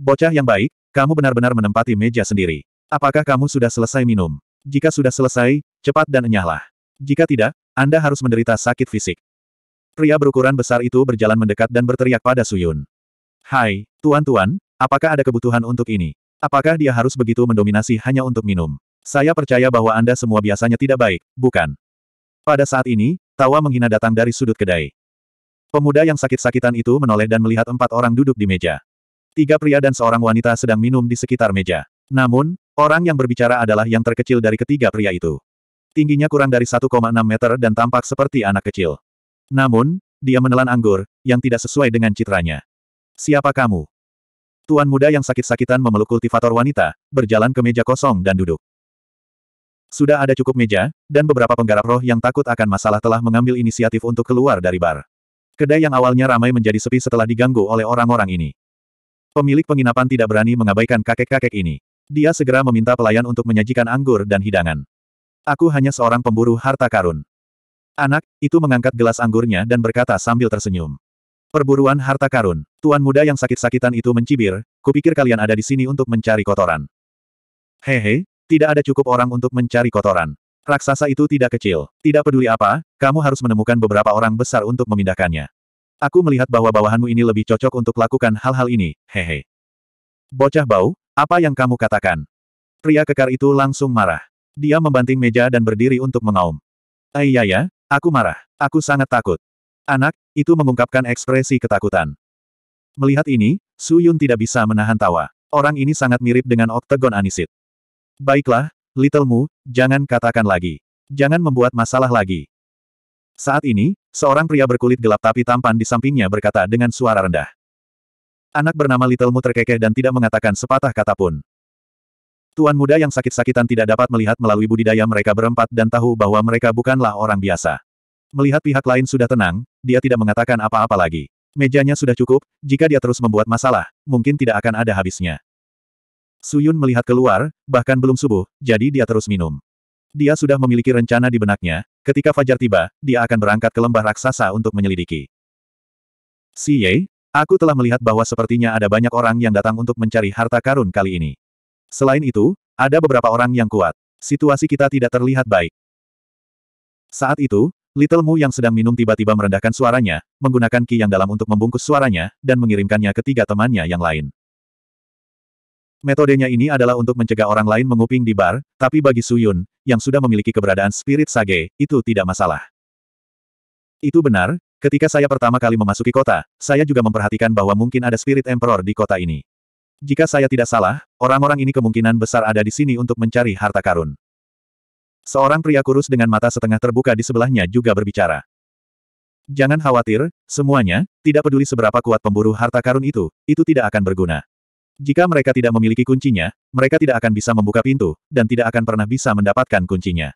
Bocah yang baik, kamu benar-benar menempati meja sendiri. Apakah kamu sudah selesai minum? Jika sudah selesai, cepat dan enyahlah. Jika tidak, Anda harus menderita sakit fisik. Pria berukuran besar itu berjalan mendekat dan berteriak pada Suyun. Hai, tuan-tuan, apakah ada kebutuhan untuk ini? Apakah dia harus begitu mendominasi hanya untuk minum? Saya percaya bahwa Anda semua biasanya tidak baik, bukan? Pada saat ini, tawa menghina datang dari sudut kedai. Pemuda yang sakit-sakitan itu menoleh dan melihat empat orang duduk di meja. Tiga pria dan seorang wanita sedang minum di sekitar meja. Namun, orang yang berbicara adalah yang terkecil dari ketiga pria itu. Tingginya kurang dari 1,6 meter dan tampak seperti anak kecil. Namun, dia menelan anggur, yang tidak sesuai dengan citranya. Siapa kamu? Tuan muda yang sakit-sakitan memeluk kultivator wanita, berjalan ke meja kosong dan duduk. Sudah ada cukup meja, dan beberapa penggarap roh yang takut akan masalah telah mengambil inisiatif untuk keluar dari bar. Kedai yang awalnya ramai menjadi sepi setelah diganggu oleh orang-orang ini. Pemilik penginapan tidak berani mengabaikan kakek-kakek ini. Dia segera meminta pelayan untuk menyajikan anggur dan hidangan. Aku hanya seorang pemburu harta karun. Anak, itu mengangkat gelas anggurnya dan berkata sambil tersenyum. Perburuan harta karun, tuan muda yang sakit-sakitan itu mencibir, kupikir kalian ada di sini untuk mencari kotoran. Hehe, tidak ada cukup orang untuk mencari kotoran. Raksasa itu tidak kecil, tidak peduli apa, kamu harus menemukan beberapa orang besar untuk memindahkannya. Aku melihat bahwa bawahanmu ini lebih cocok untuk lakukan hal-hal ini, hehe. Bocah bau, apa yang kamu katakan? Pria kekar itu langsung marah. Dia membanting meja dan berdiri untuk mengaum. Ayah eh, ya, iya, aku marah. Aku sangat takut. Anak, itu mengungkapkan ekspresi ketakutan. Melihat ini, Su Yun tidak bisa menahan tawa. Orang ini sangat mirip dengan Octagon Anisit. Baiklah, Little Mu, jangan katakan lagi. Jangan membuat masalah lagi. Saat ini, Seorang pria berkulit gelap tapi tampan di sampingnya berkata dengan suara rendah. Anak bernama Little Mu terkekeh dan tidak mengatakan sepatah kata pun. Tuan muda yang sakit-sakitan tidak dapat melihat melalui budidaya mereka berempat dan tahu bahwa mereka bukanlah orang biasa. Melihat pihak lain sudah tenang, dia tidak mengatakan apa-apa lagi. Mejanya sudah cukup, jika dia terus membuat masalah, mungkin tidak akan ada habisnya. Suyun melihat keluar, bahkan belum subuh, jadi dia terus minum. Dia sudah memiliki rencana di benaknya, ketika fajar tiba, dia akan berangkat ke lembah raksasa untuk menyelidiki. Si Ye, aku telah melihat bahwa sepertinya ada banyak orang yang datang untuk mencari harta karun kali ini. Selain itu, ada beberapa orang yang kuat. Situasi kita tidak terlihat baik. Saat itu, Little Mu yang sedang minum tiba-tiba merendahkan suaranya, menggunakan ki yang dalam untuk membungkus suaranya, dan mengirimkannya ke tiga temannya yang lain. Metodenya ini adalah untuk mencegah orang lain menguping di bar, tapi bagi Suyun, yang sudah memiliki keberadaan spirit sage, itu tidak masalah. Itu benar, ketika saya pertama kali memasuki kota, saya juga memperhatikan bahwa mungkin ada spirit emperor di kota ini. Jika saya tidak salah, orang-orang ini kemungkinan besar ada di sini untuk mencari harta karun. Seorang pria kurus dengan mata setengah terbuka di sebelahnya juga berbicara. Jangan khawatir, semuanya, tidak peduli seberapa kuat pemburu harta karun itu, itu tidak akan berguna. Jika mereka tidak memiliki kuncinya, mereka tidak akan bisa membuka pintu, dan tidak akan pernah bisa mendapatkan kuncinya.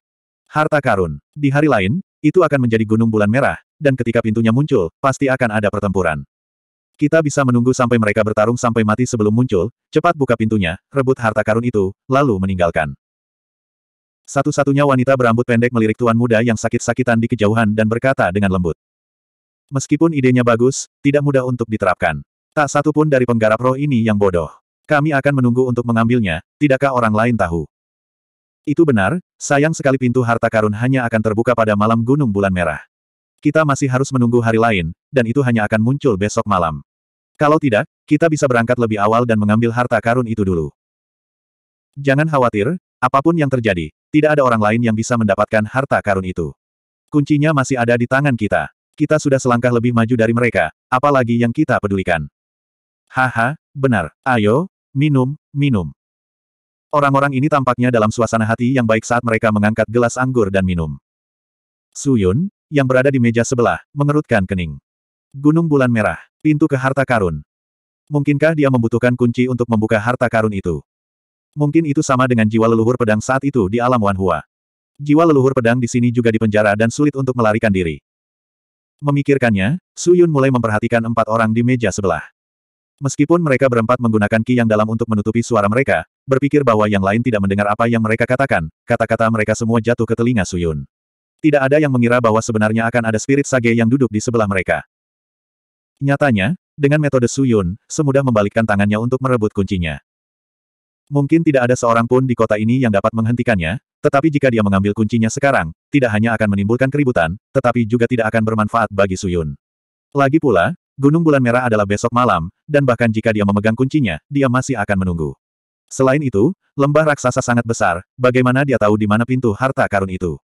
Harta karun. Di hari lain, itu akan menjadi gunung bulan merah, dan ketika pintunya muncul, pasti akan ada pertempuran. Kita bisa menunggu sampai mereka bertarung sampai mati sebelum muncul, cepat buka pintunya, rebut harta karun itu, lalu meninggalkan. Satu-satunya wanita berambut pendek melirik tuan muda yang sakit-sakitan di kejauhan dan berkata dengan lembut. Meskipun idenya bagus, tidak mudah untuk diterapkan. Tak satu pun dari penggarap roh ini yang bodoh. Kami akan menunggu untuk mengambilnya, tidakkah orang lain tahu? Itu benar, sayang sekali pintu harta karun hanya akan terbuka pada malam gunung bulan merah. Kita masih harus menunggu hari lain, dan itu hanya akan muncul besok malam. Kalau tidak, kita bisa berangkat lebih awal dan mengambil harta karun itu dulu. Jangan khawatir, apapun yang terjadi, tidak ada orang lain yang bisa mendapatkan harta karun itu. Kuncinya masih ada di tangan kita. Kita sudah selangkah lebih maju dari mereka, apalagi yang kita pedulikan. Haha, benar. Ayo, minum, minum. Orang-orang ini tampaknya dalam suasana hati yang baik saat mereka mengangkat gelas anggur dan minum. Suyun, yang berada di meja sebelah, mengerutkan kening. Gunung bulan merah, pintu ke harta karun. Mungkinkah dia membutuhkan kunci untuk membuka harta karun itu? Mungkin itu sama dengan jiwa leluhur pedang saat itu di alam Wanhua. Jiwa leluhur pedang di sini juga dipenjara dan sulit untuk melarikan diri. Memikirkannya, Suyun mulai memperhatikan empat orang di meja sebelah. Meskipun mereka berempat menggunakan ki yang dalam untuk menutupi suara mereka, berpikir bahwa yang lain tidak mendengar apa yang mereka katakan, kata-kata mereka semua jatuh ke telinga Suyun. Tidak ada yang mengira bahwa sebenarnya akan ada spirit sage yang duduk di sebelah mereka. Nyatanya, dengan metode Suyun, semudah membalikkan tangannya untuk merebut kuncinya. Mungkin tidak ada seorang pun di kota ini yang dapat menghentikannya, tetapi jika dia mengambil kuncinya sekarang, tidak hanya akan menimbulkan keributan, tetapi juga tidak akan bermanfaat bagi Suyun. Lagi pula, Gunung Bulan Merah adalah besok malam, dan bahkan jika dia memegang kuncinya, dia masih akan menunggu. Selain itu, lembah raksasa sangat besar, bagaimana dia tahu di mana pintu harta karun itu?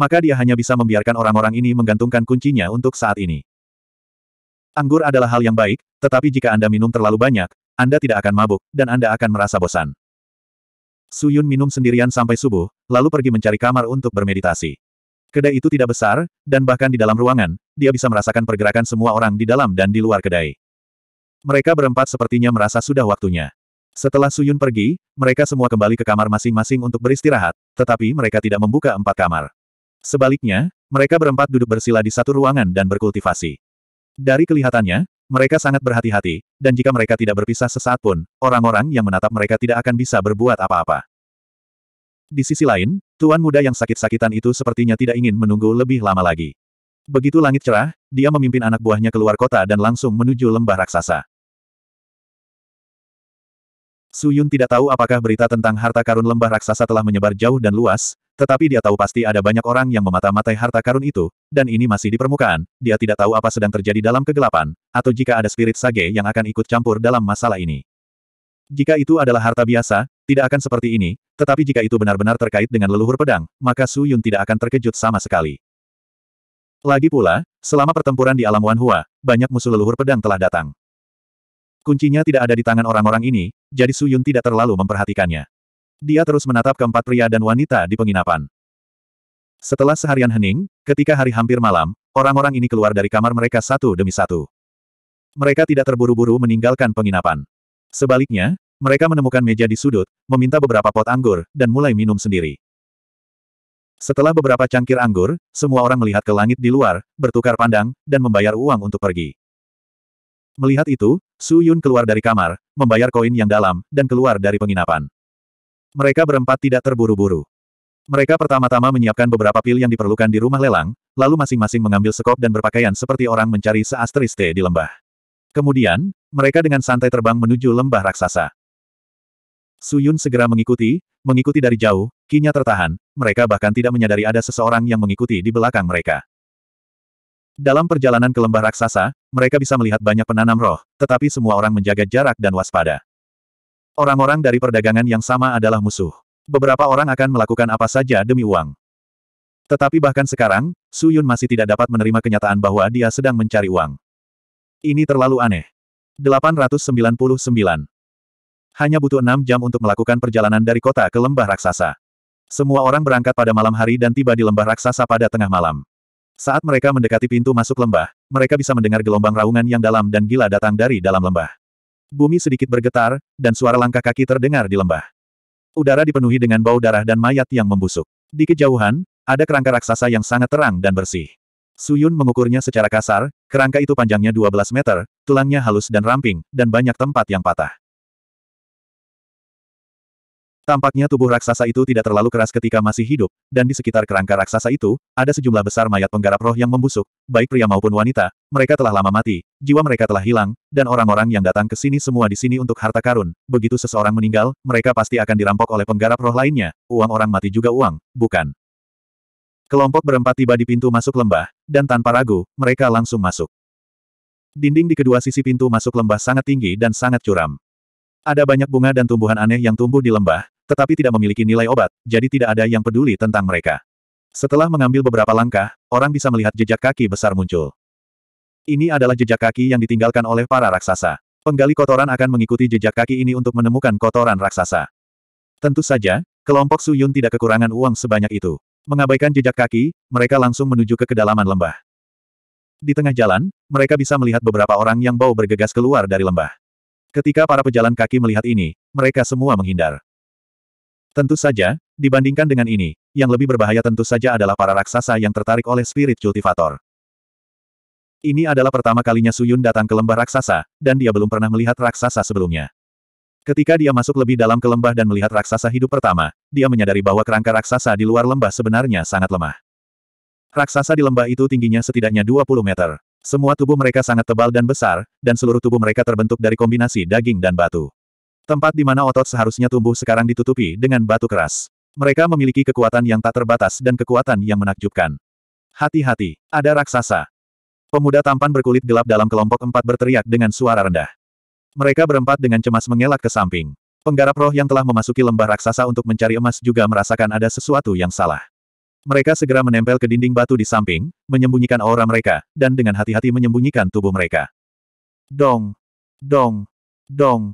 Maka dia hanya bisa membiarkan orang-orang ini menggantungkan kuncinya untuk saat ini. Anggur adalah hal yang baik, tetapi jika Anda minum terlalu banyak, Anda tidak akan mabuk, dan Anda akan merasa bosan. Suyun minum sendirian sampai subuh, lalu pergi mencari kamar untuk bermeditasi. Kedai itu tidak besar, dan bahkan di dalam ruangan, dia bisa merasakan pergerakan semua orang di dalam dan di luar kedai. Mereka berempat sepertinya merasa sudah waktunya. Setelah Suyun pergi, mereka semua kembali ke kamar masing-masing untuk beristirahat, tetapi mereka tidak membuka empat kamar. Sebaliknya, mereka berempat duduk bersila di satu ruangan dan berkultivasi. Dari kelihatannya, mereka sangat berhati-hati, dan jika mereka tidak berpisah sesaat pun, orang-orang yang menatap mereka tidak akan bisa berbuat apa-apa. Di sisi lain, tuan muda yang sakit-sakitan itu sepertinya tidak ingin menunggu lebih lama lagi. Begitu langit cerah, dia memimpin anak buahnya keluar kota dan langsung menuju lembah raksasa. Su Yun tidak tahu apakah berita tentang harta karun lembah raksasa telah menyebar jauh dan luas, tetapi dia tahu pasti ada banyak orang yang memata-matai harta karun itu, dan ini masih di permukaan, dia tidak tahu apa sedang terjadi dalam kegelapan, atau jika ada spirit sage yang akan ikut campur dalam masalah ini. Jika itu adalah harta biasa, tidak akan seperti ini, tetapi jika itu benar-benar terkait dengan leluhur pedang, maka Su Yun tidak akan terkejut sama sekali. Lagi pula, selama pertempuran di alam Wanhua, banyak musuh leluhur pedang telah datang. Kuncinya tidak ada di tangan orang-orang ini, jadi Su Yun tidak terlalu memperhatikannya. Dia terus menatap keempat pria dan wanita di penginapan. Setelah seharian hening, ketika hari hampir malam, orang-orang ini keluar dari kamar mereka satu demi satu. Mereka tidak terburu-buru meninggalkan penginapan. Sebaliknya, mereka menemukan meja di sudut, meminta beberapa pot anggur, dan mulai minum sendiri. Setelah beberapa cangkir anggur, semua orang melihat ke langit di luar, bertukar pandang, dan membayar uang untuk pergi. Melihat itu, Su Yun keluar dari kamar, membayar koin yang dalam, dan keluar dari penginapan. Mereka berempat tidak terburu-buru. Mereka pertama-tama menyiapkan beberapa pil yang diperlukan di rumah lelang, lalu masing-masing mengambil sekop dan berpakaian seperti orang mencari seasteris teh di lembah. Kemudian, mereka dengan santai terbang menuju lembah raksasa. Suyun segera mengikuti, mengikuti dari jauh, kinya tertahan, mereka bahkan tidak menyadari ada seseorang yang mengikuti di belakang mereka. Dalam perjalanan ke lembah raksasa, mereka bisa melihat banyak penanam roh, tetapi semua orang menjaga jarak dan waspada. Orang-orang dari perdagangan yang sama adalah musuh. Beberapa orang akan melakukan apa saja demi uang. Tetapi bahkan sekarang, Suyun masih tidak dapat menerima kenyataan bahwa dia sedang mencari uang. Ini terlalu aneh. 899. Hanya butuh enam jam untuk melakukan perjalanan dari kota ke lembah raksasa. Semua orang berangkat pada malam hari dan tiba di lembah raksasa pada tengah malam. Saat mereka mendekati pintu masuk lembah, mereka bisa mendengar gelombang raungan yang dalam dan gila datang dari dalam lembah. Bumi sedikit bergetar, dan suara langkah kaki terdengar di lembah. Udara dipenuhi dengan bau darah dan mayat yang membusuk. Di kejauhan, ada kerangka raksasa yang sangat terang dan bersih. Suyun mengukurnya secara kasar, kerangka itu panjangnya 12 meter, tulangnya halus dan ramping, dan banyak tempat yang patah. Tampaknya tubuh raksasa itu tidak terlalu keras ketika masih hidup, dan di sekitar kerangka raksasa itu, ada sejumlah besar mayat penggarap roh yang membusuk, baik pria maupun wanita, mereka telah lama mati, jiwa mereka telah hilang, dan orang-orang yang datang ke sini semua di sini untuk harta karun, begitu seseorang meninggal, mereka pasti akan dirampok oleh penggarap roh lainnya, uang orang mati juga uang, bukan? Kelompok berempat tiba di pintu masuk lembah, dan tanpa ragu, mereka langsung masuk. Dinding di kedua sisi pintu masuk lembah sangat tinggi dan sangat curam. Ada banyak bunga dan tumbuhan aneh yang tumbuh di lembah, tetapi tidak memiliki nilai obat, jadi tidak ada yang peduli tentang mereka. Setelah mengambil beberapa langkah, orang bisa melihat jejak kaki besar muncul. Ini adalah jejak kaki yang ditinggalkan oleh para raksasa. Penggali kotoran akan mengikuti jejak kaki ini untuk menemukan kotoran raksasa. Tentu saja, kelompok Suyun tidak kekurangan uang sebanyak itu. Mengabaikan jejak kaki, mereka langsung menuju ke kedalaman lembah. Di tengah jalan, mereka bisa melihat beberapa orang yang bau bergegas keluar dari lembah. Ketika para pejalan kaki melihat ini, mereka semua menghindar. Tentu saja, dibandingkan dengan ini, yang lebih berbahaya tentu saja adalah para raksasa yang tertarik oleh spirit cultivator. Ini adalah pertama kalinya Suyun datang ke lembah raksasa, dan dia belum pernah melihat raksasa sebelumnya. Ketika dia masuk lebih dalam ke lembah dan melihat raksasa hidup pertama, dia menyadari bahwa kerangka raksasa di luar lembah sebenarnya sangat lemah. Raksasa di lembah itu tingginya setidaknya 20 meter. Semua tubuh mereka sangat tebal dan besar, dan seluruh tubuh mereka terbentuk dari kombinasi daging dan batu. Tempat di mana otot seharusnya tumbuh sekarang ditutupi dengan batu keras. Mereka memiliki kekuatan yang tak terbatas dan kekuatan yang menakjubkan. Hati-hati, ada raksasa. Pemuda tampan berkulit gelap dalam kelompok empat berteriak dengan suara rendah. Mereka berempat dengan cemas mengelak ke samping. Penggarap roh yang telah memasuki lembah raksasa untuk mencari emas juga merasakan ada sesuatu yang salah. Mereka segera menempel ke dinding batu di samping, menyembunyikan aura mereka, dan dengan hati-hati menyembunyikan tubuh mereka. Dong! Dong! Dong!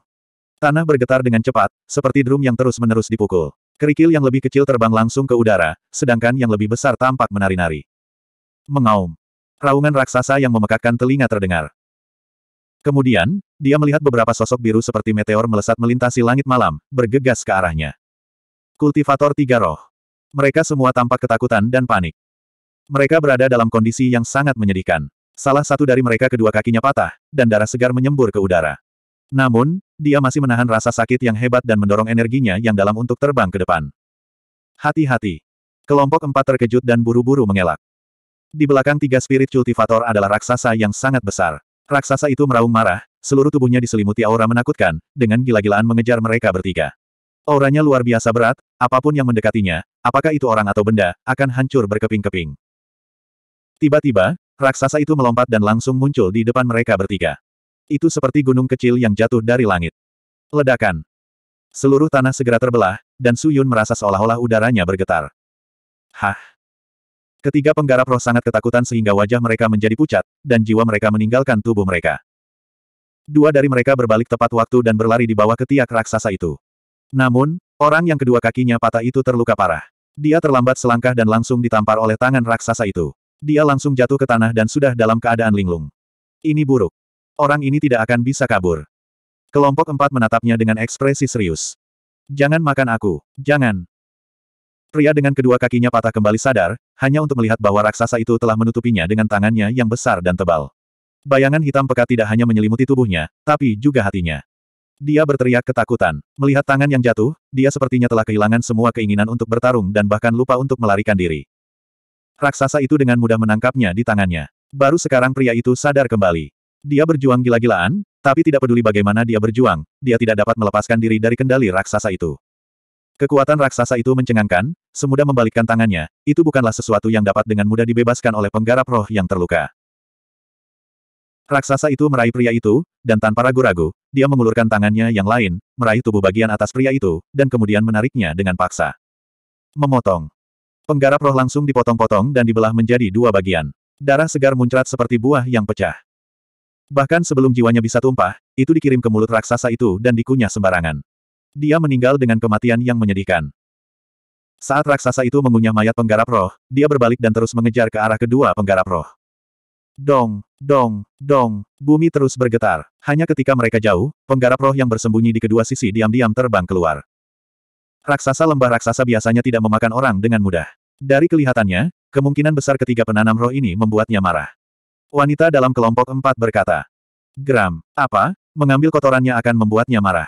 Tanah bergetar dengan cepat, seperti drum yang terus-menerus dipukul. Kerikil yang lebih kecil terbang langsung ke udara, sedangkan yang lebih besar tampak menari-nari. Mengaum. Raungan raksasa yang memekakkan telinga terdengar. Kemudian, dia melihat beberapa sosok biru seperti meteor melesat melintasi langit malam, bergegas ke arahnya. Kultivator Tiga Roh. Mereka semua tampak ketakutan dan panik. Mereka berada dalam kondisi yang sangat menyedihkan. Salah satu dari mereka kedua kakinya patah, dan darah segar menyembur ke udara. Namun, dia masih menahan rasa sakit yang hebat dan mendorong energinya yang dalam untuk terbang ke depan. Hati-hati. Kelompok empat terkejut dan buru-buru mengelak. Di belakang tiga spirit kultivator adalah raksasa yang sangat besar. Raksasa itu meraung marah, seluruh tubuhnya diselimuti aura menakutkan, dengan gila-gilaan mengejar mereka bertiga. Auranya luar biasa berat, apapun yang mendekatinya, apakah itu orang atau benda, akan hancur berkeping-keping. Tiba-tiba, raksasa itu melompat dan langsung muncul di depan mereka bertiga. Itu seperti gunung kecil yang jatuh dari langit. Ledakan. Seluruh tanah segera terbelah, dan Su Yun merasa seolah-olah udaranya bergetar. Hah? Ketiga penggarap roh sangat ketakutan sehingga wajah mereka menjadi pucat, dan jiwa mereka meninggalkan tubuh mereka. Dua dari mereka berbalik tepat waktu dan berlari di bawah ketiak raksasa itu. Namun, orang yang kedua kakinya patah itu terluka parah. Dia terlambat selangkah dan langsung ditampar oleh tangan raksasa itu. Dia langsung jatuh ke tanah dan sudah dalam keadaan linglung. Ini buruk. Orang ini tidak akan bisa kabur. Kelompok empat menatapnya dengan ekspresi serius. Jangan makan aku. Jangan. Pria dengan kedua kakinya patah kembali sadar, hanya untuk melihat bahwa raksasa itu telah menutupinya dengan tangannya yang besar dan tebal. Bayangan hitam pekat tidak hanya menyelimuti tubuhnya, tapi juga hatinya. Dia berteriak ketakutan. Melihat tangan yang jatuh, dia sepertinya telah kehilangan semua keinginan untuk bertarung dan bahkan lupa untuk melarikan diri. Raksasa itu dengan mudah menangkapnya di tangannya. Baru sekarang pria itu sadar kembali. Dia berjuang gila-gilaan, tapi tidak peduli bagaimana dia berjuang, dia tidak dapat melepaskan diri dari kendali raksasa itu. Kekuatan raksasa itu mencengangkan, semudah membalikkan tangannya, itu bukanlah sesuatu yang dapat dengan mudah dibebaskan oleh penggarap roh yang terluka. Raksasa itu meraih pria itu, dan tanpa ragu-ragu, dia mengulurkan tangannya yang lain, meraih tubuh bagian atas pria itu, dan kemudian menariknya dengan paksa. Memotong. Penggarap roh langsung dipotong-potong dan dibelah menjadi dua bagian. Darah segar muncrat seperti buah yang pecah. Bahkan sebelum jiwanya bisa tumpah, itu dikirim ke mulut raksasa itu dan dikunyah sembarangan. Dia meninggal dengan kematian yang menyedihkan. Saat raksasa itu mengunyah mayat penggarap roh, dia berbalik dan terus mengejar ke arah kedua penggarap roh. Dong, dong, dong, bumi terus bergetar. Hanya ketika mereka jauh, penggarap roh yang bersembunyi di kedua sisi diam-diam terbang keluar. Raksasa lembah raksasa biasanya tidak memakan orang dengan mudah. Dari kelihatannya, kemungkinan besar ketiga penanam roh ini membuatnya marah. Wanita dalam kelompok empat berkata, Gram, apa, mengambil kotorannya akan membuatnya marah.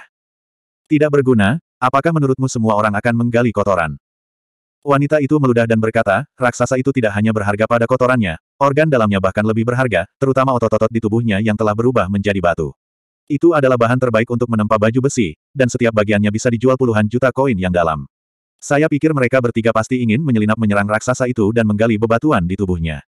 Tidak berguna, apakah menurutmu semua orang akan menggali kotoran? Wanita itu meludah dan berkata, raksasa itu tidak hanya berharga pada kotorannya, organ dalamnya bahkan lebih berharga, terutama otot-otot di tubuhnya yang telah berubah menjadi batu. Itu adalah bahan terbaik untuk menempa baju besi, dan setiap bagiannya bisa dijual puluhan juta koin yang dalam. Saya pikir mereka bertiga pasti ingin menyelinap menyerang raksasa itu dan menggali bebatuan di tubuhnya.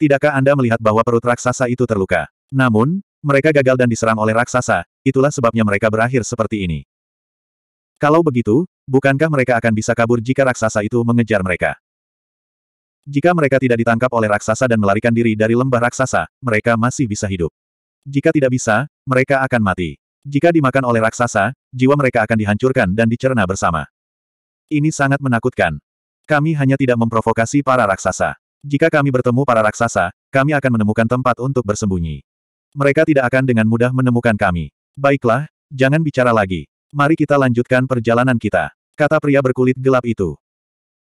Tidakkah Anda melihat bahwa perut raksasa itu terluka? Namun, mereka gagal dan diserang oleh raksasa, itulah sebabnya mereka berakhir seperti ini. Kalau begitu, bukankah mereka akan bisa kabur jika raksasa itu mengejar mereka? Jika mereka tidak ditangkap oleh raksasa dan melarikan diri dari lembah raksasa, mereka masih bisa hidup. Jika tidak bisa, mereka akan mati. Jika dimakan oleh raksasa, jiwa mereka akan dihancurkan dan dicerna bersama. Ini sangat menakutkan. Kami hanya tidak memprovokasi para raksasa. Jika kami bertemu para raksasa, kami akan menemukan tempat untuk bersembunyi. Mereka tidak akan dengan mudah menemukan kami. Baiklah, jangan bicara lagi. Mari kita lanjutkan perjalanan kita, kata pria berkulit gelap itu.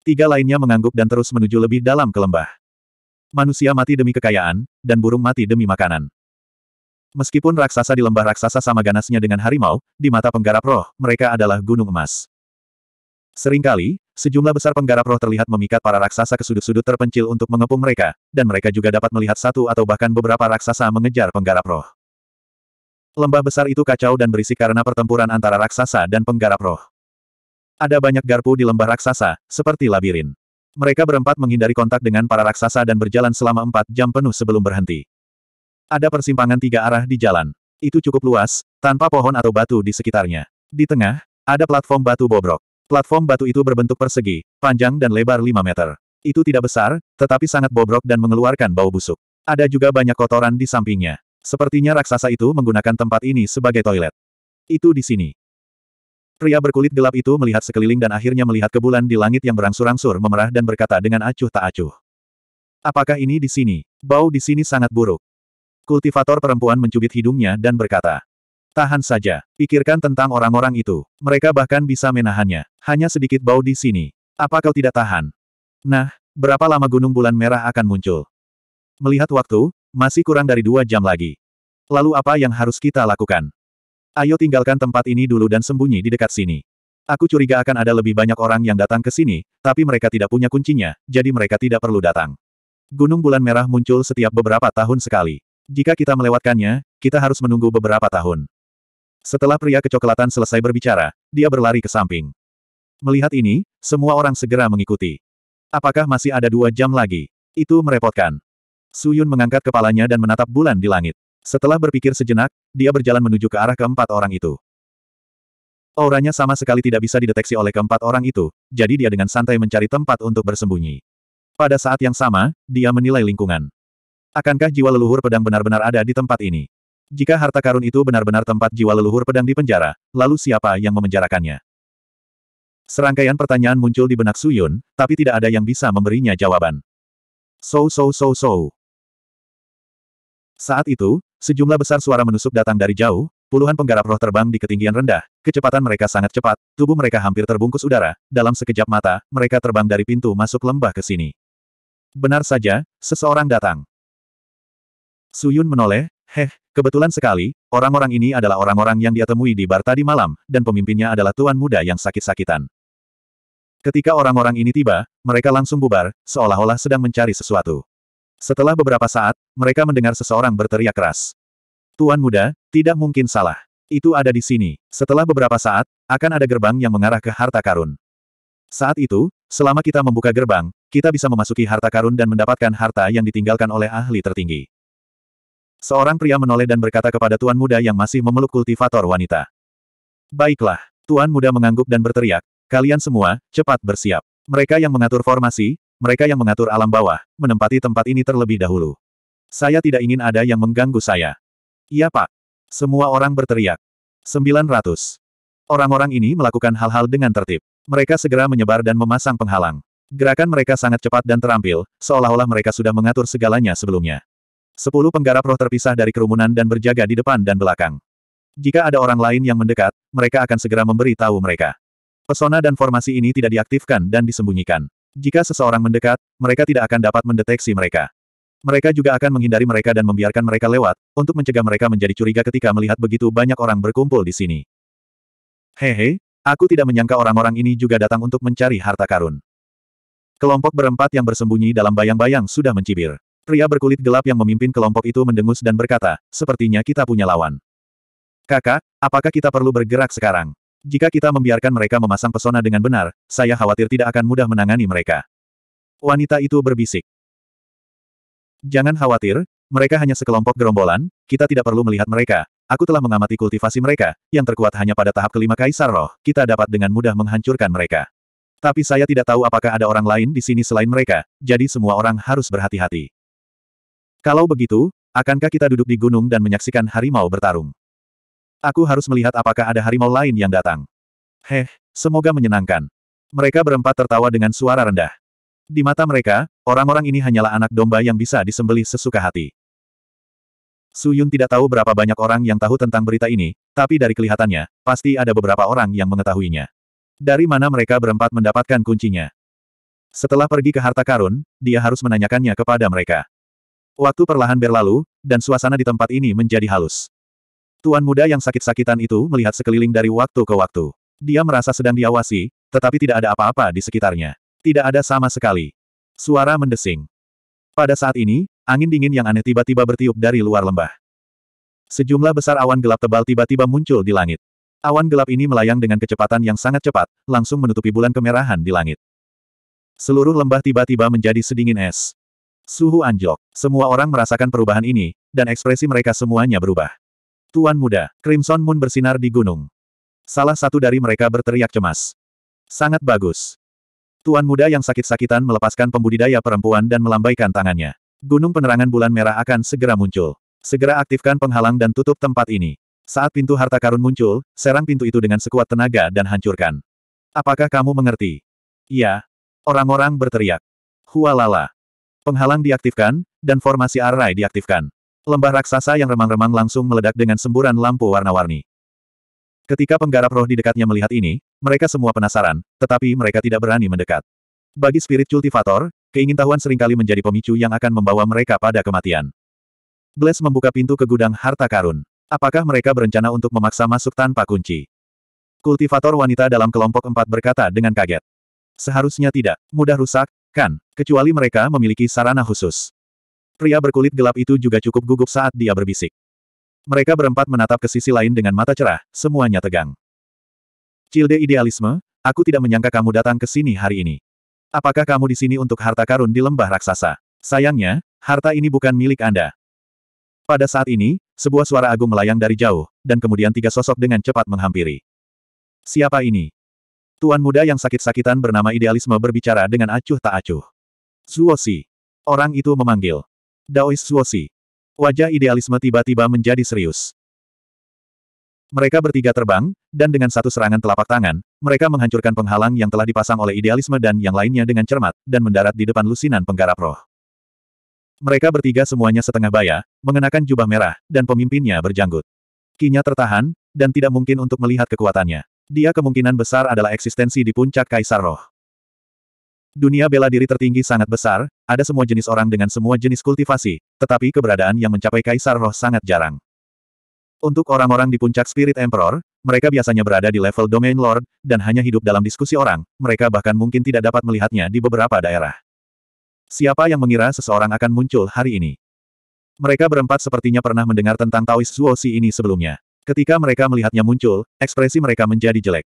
Tiga lainnya mengangguk dan terus menuju lebih dalam ke lembah. Manusia mati demi kekayaan, dan burung mati demi makanan. Meskipun raksasa di lembah raksasa sama ganasnya dengan harimau, di mata penggarap roh, mereka adalah gunung emas. Seringkali, sejumlah besar penggarap roh terlihat memikat para raksasa ke sudut-sudut terpencil untuk mengepung mereka, dan mereka juga dapat melihat satu atau bahkan beberapa raksasa mengejar penggarap roh. Lembah besar itu kacau dan berisik karena pertempuran antara raksasa dan penggarap roh. Ada banyak garpu di lembah raksasa, seperti labirin. Mereka berempat menghindari kontak dengan para raksasa dan berjalan selama empat jam penuh sebelum berhenti. Ada persimpangan tiga arah di jalan. Itu cukup luas, tanpa pohon atau batu di sekitarnya. Di tengah, ada platform batu bobrok. Platform batu itu berbentuk persegi, panjang dan lebar 5 meter. Itu tidak besar, tetapi sangat bobrok dan mengeluarkan bau busuk. Ada juga banyak kotoran di sampingnya. Sepertinya raksasa itu menggunakan tempat ini sebagai toilet. Itu di sini. Pria berkulit gelap itu melihat sekeliling dan akhirnya melihat ke bulan di langit yang berangsur-angsur memerah dan berkata dengan acuh tak acuh. Apakah ini di sini? Bau di sini sangat buruk. Kultivator perempuan mencubit hidungnya dan berkata. Tahan saja, pikirkan tentang orang-orang itu. Mereka bahkan bisa menahannya. Hanya sedikit bau di sini. Apa kau tidak tahan? Nah, berapa lama gunung bulan merah akan muncul? Melihat waktu, masih kurang dari dua jam lagi. Lalu apa yang harus kita lakukan? Ayo tinggalkan tempat ini dulu dan sembunyi di dekat sini. Aku curiga akan ada lebih banyak orang yang datang ke sini, tapi mereka tidak punya kuncinya, jadi mereka tidak perlu datang. Gunung bulan merah muncul setiap beberapa tahun sekali. Jika kita melewatkannya, kita harus menunggu beberapa tahun. Setelah pria kecoklatan selesai berbicara, dia berlari ke samping. Melihat ini, semua orang segera mengikuti. Apakah masih ada dua jam lagi? Itu merepotkan. Su Yun mengangkat kepalanya dan menatap bulan di langit. Setelah berpikir sejenak, dia berjalan menuju ke arah keempat orang itu. Auranya sama sekali tidak bisa dideteksi oleh keempat orang itu, jadi dia dengan santai mencari tempat untuk bersembunyi. Pada saat yang sama, dia menilai lingkungan. Akankah jiwa leluhur pedang benar-benar ada di tempat ini? Jika harta karun itu benar-benar tempat jiwa leluhur pedang di penjara, lalu siapa yang memenjarakannya? Serangkaian pertanyaan muncul di benak Suyun, tapi tidak ada yang bisa memberinya jawaban. So so so so. Saat itu, sejumlah besar suara menusuk datang dari jauh, puluhan penggarap roh terbang di ketinggian rendah, kecepatan mereka sangat cepat, tubuh mereka hampir terbungkus udara, dalam sekejap mata, mereka terbang dari pintu masuk lembah ke sini. Benar saja, seseorang datang. Suyun menoleh, heh, kebetulan sekali, orang-orang ini adalah orang-orang yang dia temui di bar tadi malam, dan pemimpinnya adalah tuan muda yang sakit-sakitan. Ketika orang-orang ini tiba, mereka langsung bubar, seolah-olah sedang mencari sesuatu. Setelah beberapa saat, mereka mendengar seseorang berteriak keras. Tuan muda, tidak mungkin salah. Itu ada di sini. Setelah beberapa saat, akan ada gerbang yang mengarah ke harta karun. Saat itu, selama kita membuka gerbang, kita bisa memasuki harta karun dan mendapatkan harta yang ditinggalkan oleh ahli tertinggi. Seorang pria menoleh dan berkata kepada tuan muda yang masih memeluk kultivator wanita. Baiklah, tuan muda mengangguk dan berteriak, kalian semua, cepat bersiap. Mereka yang mengatur formasi, mereka yang mengatur alam bawah, menempati tempat ini terlebih dahulu. Saya tidak ingin ada yang mengganggu saya. Iya pak. Semua orang berteriak. 900. Orang-orang ini melakukan hal-hal dengan tertib. Mereka segera menyebar dan memasang penghalang. Gerakan mereka sangat cepat dan terampil, seolah-olah mereka sudah mengatur segalanya sebelumnya. Sepuluh penggarap roh terpisah dari kerumunan dan berjaga di depan dan belakang. Jika ada orang lain yang mendekat, mereka akan segera memberi tahu mereka. Pesona dan formasi ini tidak diaktifkan dan disembunyikan. Jika seseorang mendekat, mereka tidak akan dapat mendeteksi mereka. Mereka juga akan menghindari mereka dan membiarkan mereka lewat, untuk mencegah mereka menjadi curiga ketika melihat begitu banyak orang berkumpul di sini. Hehe, aku tidak menyangka orang-orang ini juga datang untuk mencari harta karun. Kelompok berempat yang bersembunyi dalam bayang-bayang sudah mencibir. Pria berkulit gelap yang memimpin kelompok itu mendengus dan berkata, sepertinya kita punya lawan. Kakak, apakah kita perlu bergerak sekarang? Jika kita membiarkan mereka memasang pesona dengan benar, saya khawatir tidak akan mudah menangani mereka. Wanita itu berbisik. Jangan khawatir, mereka hanya sekelompok gerombolan, kita tidak perlu melihat mereka. Aku telah mengamati kultivasi mereka, yang terkuat hanya pada tahap kelima kaisar roh, kita dapat dengan mudah menghancurkan mereka. Tapi saya tidak tahu apakah ada orang lain di sini selain mereka, jadi semua orang harus berhati-hati. Kalau begitu, akankah kita duduk di gunung dan menyaksikan harimau bertarung? Aku harus melihat apakah ada harimau lain yang datang. Heh, semoga menyenangkan. Mereka berempat tertawa dengan suara rendah. Di mata mereka, orang-orang ini hanyalah anak domba yang bisa disembelih sesuka hati. Su Yun tidak tahu berapa banyak orang yang tahu tentang berita ini, tapi dari kelihatannya, pasti ada beberapa orang yang mengetahuinya. Dari mana mereka berempat mendapatkan kuncinya? Setelah pergi ke harta karun, dia harus menanyakannya kepada mereka. Waktu perlahan berlalu, dan suasana di tempat ini menjadi halus. Tuan muda yang sakit-sakitan itu melihat sekeliling dari waktu ke waktu. Dia merasa sedang diawasi, tetapi tidak ada apa-apa di sekitarnya. Tidak ada sama sekali. Suara mendesing. Pada saat ini, angin dingin yang aneh tiba-tiba bertiup dari luar lembah. Sejumlah besar awan gelap tebal tiba-tiba muncul di langit. Awan gelap ini melayang dengan kecepatan yang sangat cepat, langsung menutupi bulan kemerahan di langit. Seluruh lembah tiba-tiba menjadi sedingin es. Suhu anjlok. Semua orang merasakan perubahan ini, dan ekspresi mereka semuanya berubah. Tuan muda, Crimson Moon bersinar di gunung. Salah satu dari mereka berteriak cemas. Sangat bagus. Tuan muda yang sakit-sakitan melepaskan pembudidaya perempuan dan melambaikan tangannya. Gunung penerangan bulan merah akan segera muncul. Segera aktifkan penghalang dan tutup tempat ini. Saat pintu harta karun muncul, serang pintu itu dengan sekuat tenaga dan hancurkan. Apakah kamu mengerti? Iya. Orang-orang berteriak. Hualala. Penghalang diaktifkan, dan formasi array diaktifkan lembah raksasa yang remang-remang langsung meledak dengan semburan lampu warna-warni. Ketika penggarap roh di dekatnya melihat ini, mereka semua penasaran, tetapi mereka tidak berani mendekat. Bagi spirit kultivator, keingintahuan seringkali menjadi pemicu yang akan membawa mereka pada kematian. Bless membuka pintu ke gudang harta karun. Apakah mereka berencana untuk memaksa masuk tanpa kunci? Kultivator wanita dalam kelompok empat berkata dengan kaget. Seharusnya tidak, mudah rusak, kan, kecuali mereka memiliki sarana khusus. Pria berkulit gelap itu juga cukup gugup saat dia berbisik. Mereka berempat menatap ke sisi lain dengan mata cerah, semuanya tegang. Cilde idealisme, aku tidak menyangka kamu datang ke sini hari ini. Apakah kamu di sini untuk harta karun di lembah raksasa? Sayangnya, harta ini bukan milik Anda. Pada saat ini, sebuah suara agung melayang dari jauh, dan kemudian tiga sosok dengan cepat menghampiri. Siapa ini? Tuan muda yang sakit-sakitan bernama idealisme berbicara dengan acuh tak acuh. Si, Orang itu memanggil. Daois Suosi. Wajah idealisme tiba-tiba menjadi serius. Mereka bertiga terbang, dan dengan satu serangan telapak tangan, mereka menghancurkan penghalang yang telah dipasang oleh idealisme dan yang lainnya dengan cermat, dan mendarat di depan lusinan penggarap roh. Mereka bertiga semuanya setengah baya, mengenakan jubah merah, dan pemimpinnya berjanggut. Kinya tertahan, dan tidak mungkin untuk melihat kekuatannya. Dia kemungkinan besar adalah eksistensi di puncak Kaisar Roh. Dunia bela diri tertinggi sangat besar, ada semua jenis orang dengan semua jenis kultivasi, tetapi keberadaan yang mencapai kaisar roh sangat jarang. Untuk orang-orang di puncak Spirit Emperor, mereka biasanya berada di level Domain Lord, dan hanya hidup dalam diskusi orang, mereka bahkan mungkin tidak dapat melihatnya di beberapa daerah. Siapa yang mengira seseorang akan muncul hari ini? Mereka berempat sepertinya pernah mendengar tentang Taoist Zuoxi ini sebelumnya. Ketika mereka melihatnya muncul, ekspresi mereka menjadi jelek.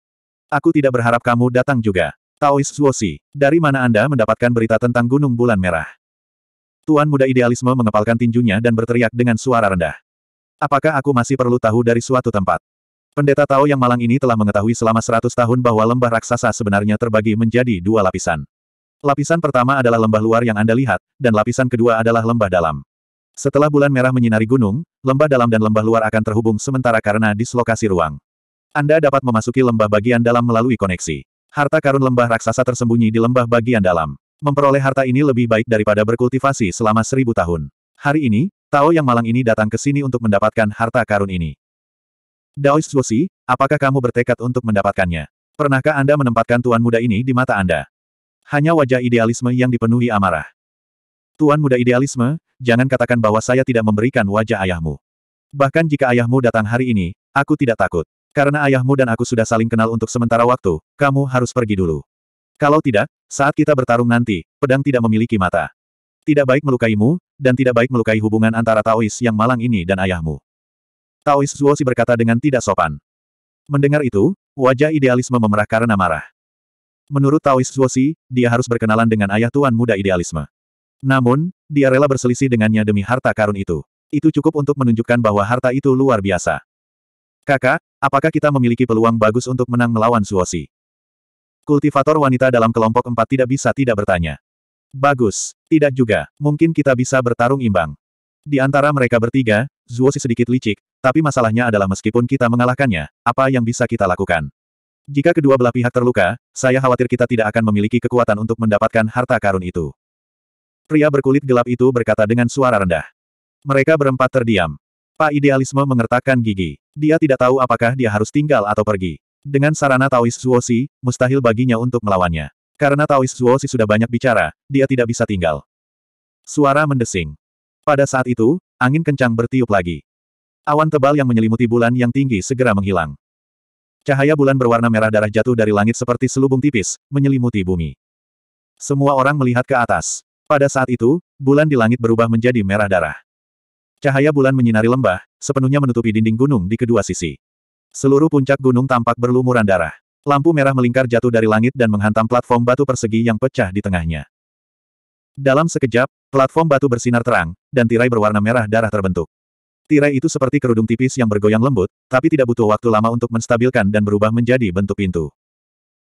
Aku tidak berharap kamu datang juga. Taois Zuosi, dari mana Anda mendapatkan berita tentang Gunung Bulan Merah? Tuan muda idealisme mengepalkan tinjunya dan berteriak dengan suara rendah. Apakah aku masih perlu tahu dari suatu tempat? Pendeta Tao yang malang ini telah mengetahui selama seratus tahun bahwa lembah raksasa sebenarnya terbagi menjadi dua lapisan. Lapisan pertama adalah lembah luar yang Anda lihat, dan lapisan kedua adalah lembah dalam. Setelah bulan merah menyinari gunung, lembah dalam dan lembah luar akan terhubung sementara karena dislokasi ruang. Anda dapat memasuki lembah bagian dalam melalui koneksi. Harta karun lembah raksasa tersembunyi di lembah bagian dalam. Memperoleh harta ini lebih baik daripada berkultivasi selama seribu tahun. Hari ini, Tao yang malang ini datang ke sini untuk mendapatkan harta karun ini. Daoist Zuosi, apakah kamu bertekad untuk mendapatkannya? Pernahkah Anda menempatkan tuan muda ini di mata Anda? Hanya wajah idealisme yang dipenuhi amarah. Tuan muda idealisme, jangan katakan bahwa saya tidak memberikan wajah ayahmu. Bahkan jika ayahmu datang hari ini, aku tidak takut. Karena ayahmu dan aku sudah saling kenal untuk sementara waktu, kamu harus pergi dulu. Kalau tidak, saat kita bertarung nanti, pedang tidak memiliki mata. Tidak baik melukaimu, dan tidak baik melukai hubungan antara Taois yang malang ini dan ayahmu. Taois Zuosi berkata dengan tidak sopan. Mendengar itu, wajah idealisme memerah karena marah. Menurut Taois Zuosi, dia harus berkenalan dengan ayah tuan muda idealisme. Namun, dia rela berselisih dengannya demi harta karun itu. Itu cukup untuk menunjukkan bahwa harta itu luar biasa. Kakak, apakah kita memiliki peluang bagus untuk menang melawan Suosi? Kultivator wanita dalam kelompok empat tidak bisa tidak bertanya. Bagus, tidak juga, mungkin kita bisa bertarung imbang. Di antara mereka bertiga, Zuosi sedikit licik, tapi masalahnya adalah meskipun kita mengalahkannya, apa yang bisa kita lakukan? Jika kedua belah pihak terluka, saya khawatir kita tidak akan memiliki kekuatan untuk mendapatkan harta karun itu. Pria berkulit gelap itu berkata dengan suara rendah. Mereka berempat terdiam. Pak Idealisme mengertakkan gigi. Dia tidak tahu apakah dia harus tinggal atau pergi. Dengan sarana Taois Zuosi, mustahil baginya untuk melawannya. Karena Taois Zuosi sudah banyak bicara, dia tidak bisa tinggal. Suara mendesing. Pada saat itu, angin kencang bertiup lagi. Awan tebal yang menyelimuti bulan yang tinggi segera menghilang. Cahaya bulan berwarna merah darah jatuh dari langit seperti selubung tipis, menyelimuti bumi. Semua orang melihat ke atas. Pada saat itu, bulan di langit berubah menjadi merah darah. Cahaya bulan menyinari lembah, sepenuhnya menutupi dinding gunung di kedua sisi. Seluruh puncak gunung tampak berlumuran darah. Lampu merah melingkar jatuh dari langit dan menghantam platform batu persegi yang pecah di tengahnya. Dalam sekejap, platform batu bersinar terang, dan tirai berwarna merah darah terbentuk. Tirai itu seperti kerudung tipis yang bergoyang lembut, tapi tidak butuh waktu lama untuk menstabilkan dan berubah menjadi bentuk pintu.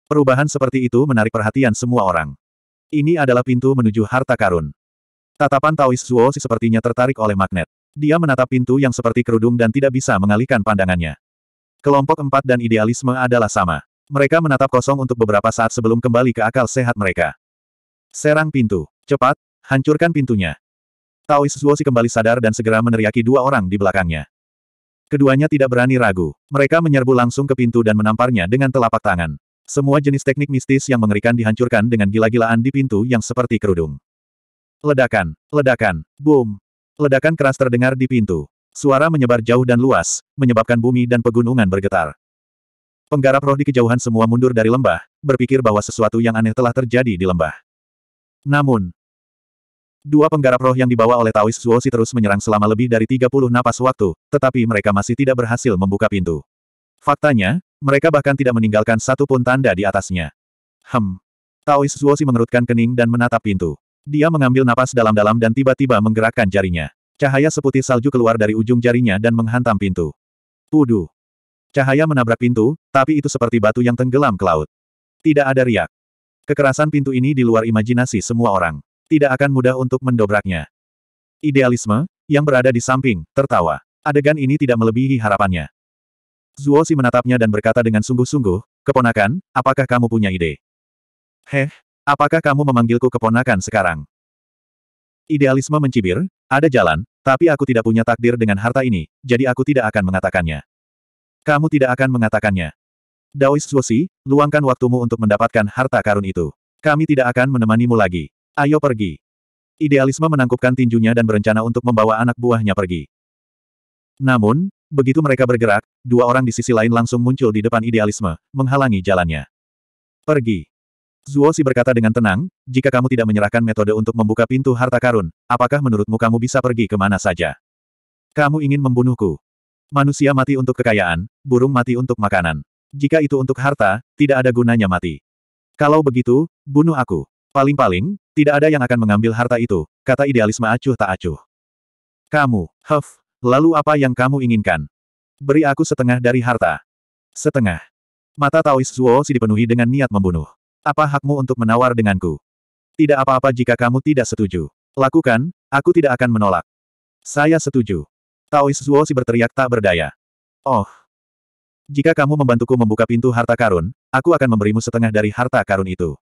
Perubahan seperti itu menarik perhatian semua orang. Ini adalah pintu menuju harta karun. Tatapan Taoist Zuo si sepertinya tertarik oleh magnet. Dia menatap pintu yang seperti kerudung dan tidak bisa mengalihkan pandangannya. Kelompok empat dan idealisme adalah sama. Mereka menatap kosong untuk beberapa saat sebelum kembali ke akal sehat mereka. Serang pintu. Cepat, hancurkan pintunya. Taoist Zuo Si kembali sadar dan segera meneriaki dua orang di belakangnya. Keduanya tidak berani ragu. Mereka menyerbu langsung ke pintu dan menamparnya dengan telapak tangan. Semua jenis teknik mistis yang mengerikan dihancurkan dengan gila-gilaan di pintu yang seperti kerudung. Ledakan, ledakan, boom. Ledakan keras terdengar di pintu. Suara menyebar jauh dan luas, menyebabkan bumi dan pegunungan bergetar. Penggarap roh di kejauhan semua mundur dari lembah, berpikir bahwa sesuatu yang aneh telah terjadi di lembah. Namun, dua penggarap roh yang dibawa oleh Taois Suosi terus menyerang selama lebih dari 30 napas waktu, tetapi mereka masih tidak berhasil membuka pintu. Faktanya, mereka bahkan tidak meninggalkan satu pun tanda di atasnya. Hem. Taois Zuosi mengerutkan kening dan menatap pintu. Dia mengambil napas dalam-dalam dan tiba-tiba menggerakkan jarinya. Cahaya seputih salju keluar dari ujung jarinya dan menghantam pintu. Pudu. Cahaya menabrak pintu, tapi itu seperti batu yang tenggelam ke laut. Tidak ada riak. Kekerasan pintu ini di luar imajinasi semua orang. Tidak akan mudah untuk mendobraknya. Idealisme, yang berada di samping, tertawa. Adegan ini tidak melebihi harapannya. Si menatapnya dan berkata dengan sungguh-sungguh, Keponakan, apakah kamu punya ide? Heh, Apakah kamu memanggilku keponakan sekarang? Idealisme mencibir, ada jalan, tapi aku tidak punya takdir dengan harta ini, jadi aku tidak akan mengatakannya. Kamu tidak akan mengatakannya. Daois Suosi, luangkan waktumu untuk mendapatkan harta karun itu. Kami tidak akan menemanimu lagi. Ayo pergi. Idealisme menangkupkan tinjunya dan berencana untuk membawa anak buahnya pergi. Namun, begitu mereka bergerak, dua orang di sisi lain langsung muncul di depan idealisme, menghalangi jalannya. Pergi. Zuo Si berkata dengan tenang, jika kamu tidak menyerahkan metode untuk membuka pintu harta karun, apakah menurutmu kamu bisa pergi kemana saja? Kamu ingin membunuhku. Manusia mati untuk kekayaan, burung mati untuk makanan. Jika itu untuk harta, tidak ada gunanya mati. Kalau begitu, bunuh aku. Paling-paling, tidak ada yang akan mengambil harta itu, kata idealisme acuh tak acuh. Kamu, Huff, lalu apa yang kamu inginkan? Beri aku setengah dari harta. Setengah. Mata Taois Zuo Si dipenuhi dengan niat membunuh. Apa hakmu untuk menawar denganku? Tidak apa-apa jika kamu tidak setuju. Lakukan, aku tidak akan menolak. Saya setuju. Taois Zuo si berteriak tak berdaya. Oh. Jika kamu membantuku membuka pintu harta karun, aku akan memberimu setengah dari harta karun itu.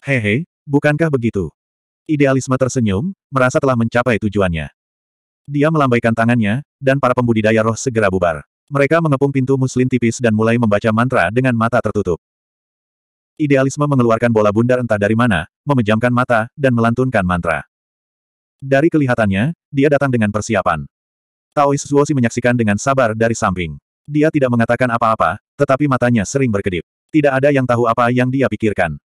Hehe, bukankah begitu? Idealisme tersenyum, merasa telah mencapai tujuannya. Dia melambaikan tangannya, dan para pembudidaya roh segera bubar. Mereka mengepung pintu muslin tipis dan mulai membaca mantra dengan mata tertutup. Idealisme mengeluarkan bola bundar entah dari mana, memejamkan mata, dan melantunkan mantra. Dari kelihatannya, dia datang dengan persiapan. Taois Zuosi menyaksikan dengan sabar dari samping. Dia tidak mengatakan apa-apa, tetapi matanya sering berkedip. Tidak ada yang tahu apa yang dia pikirkan.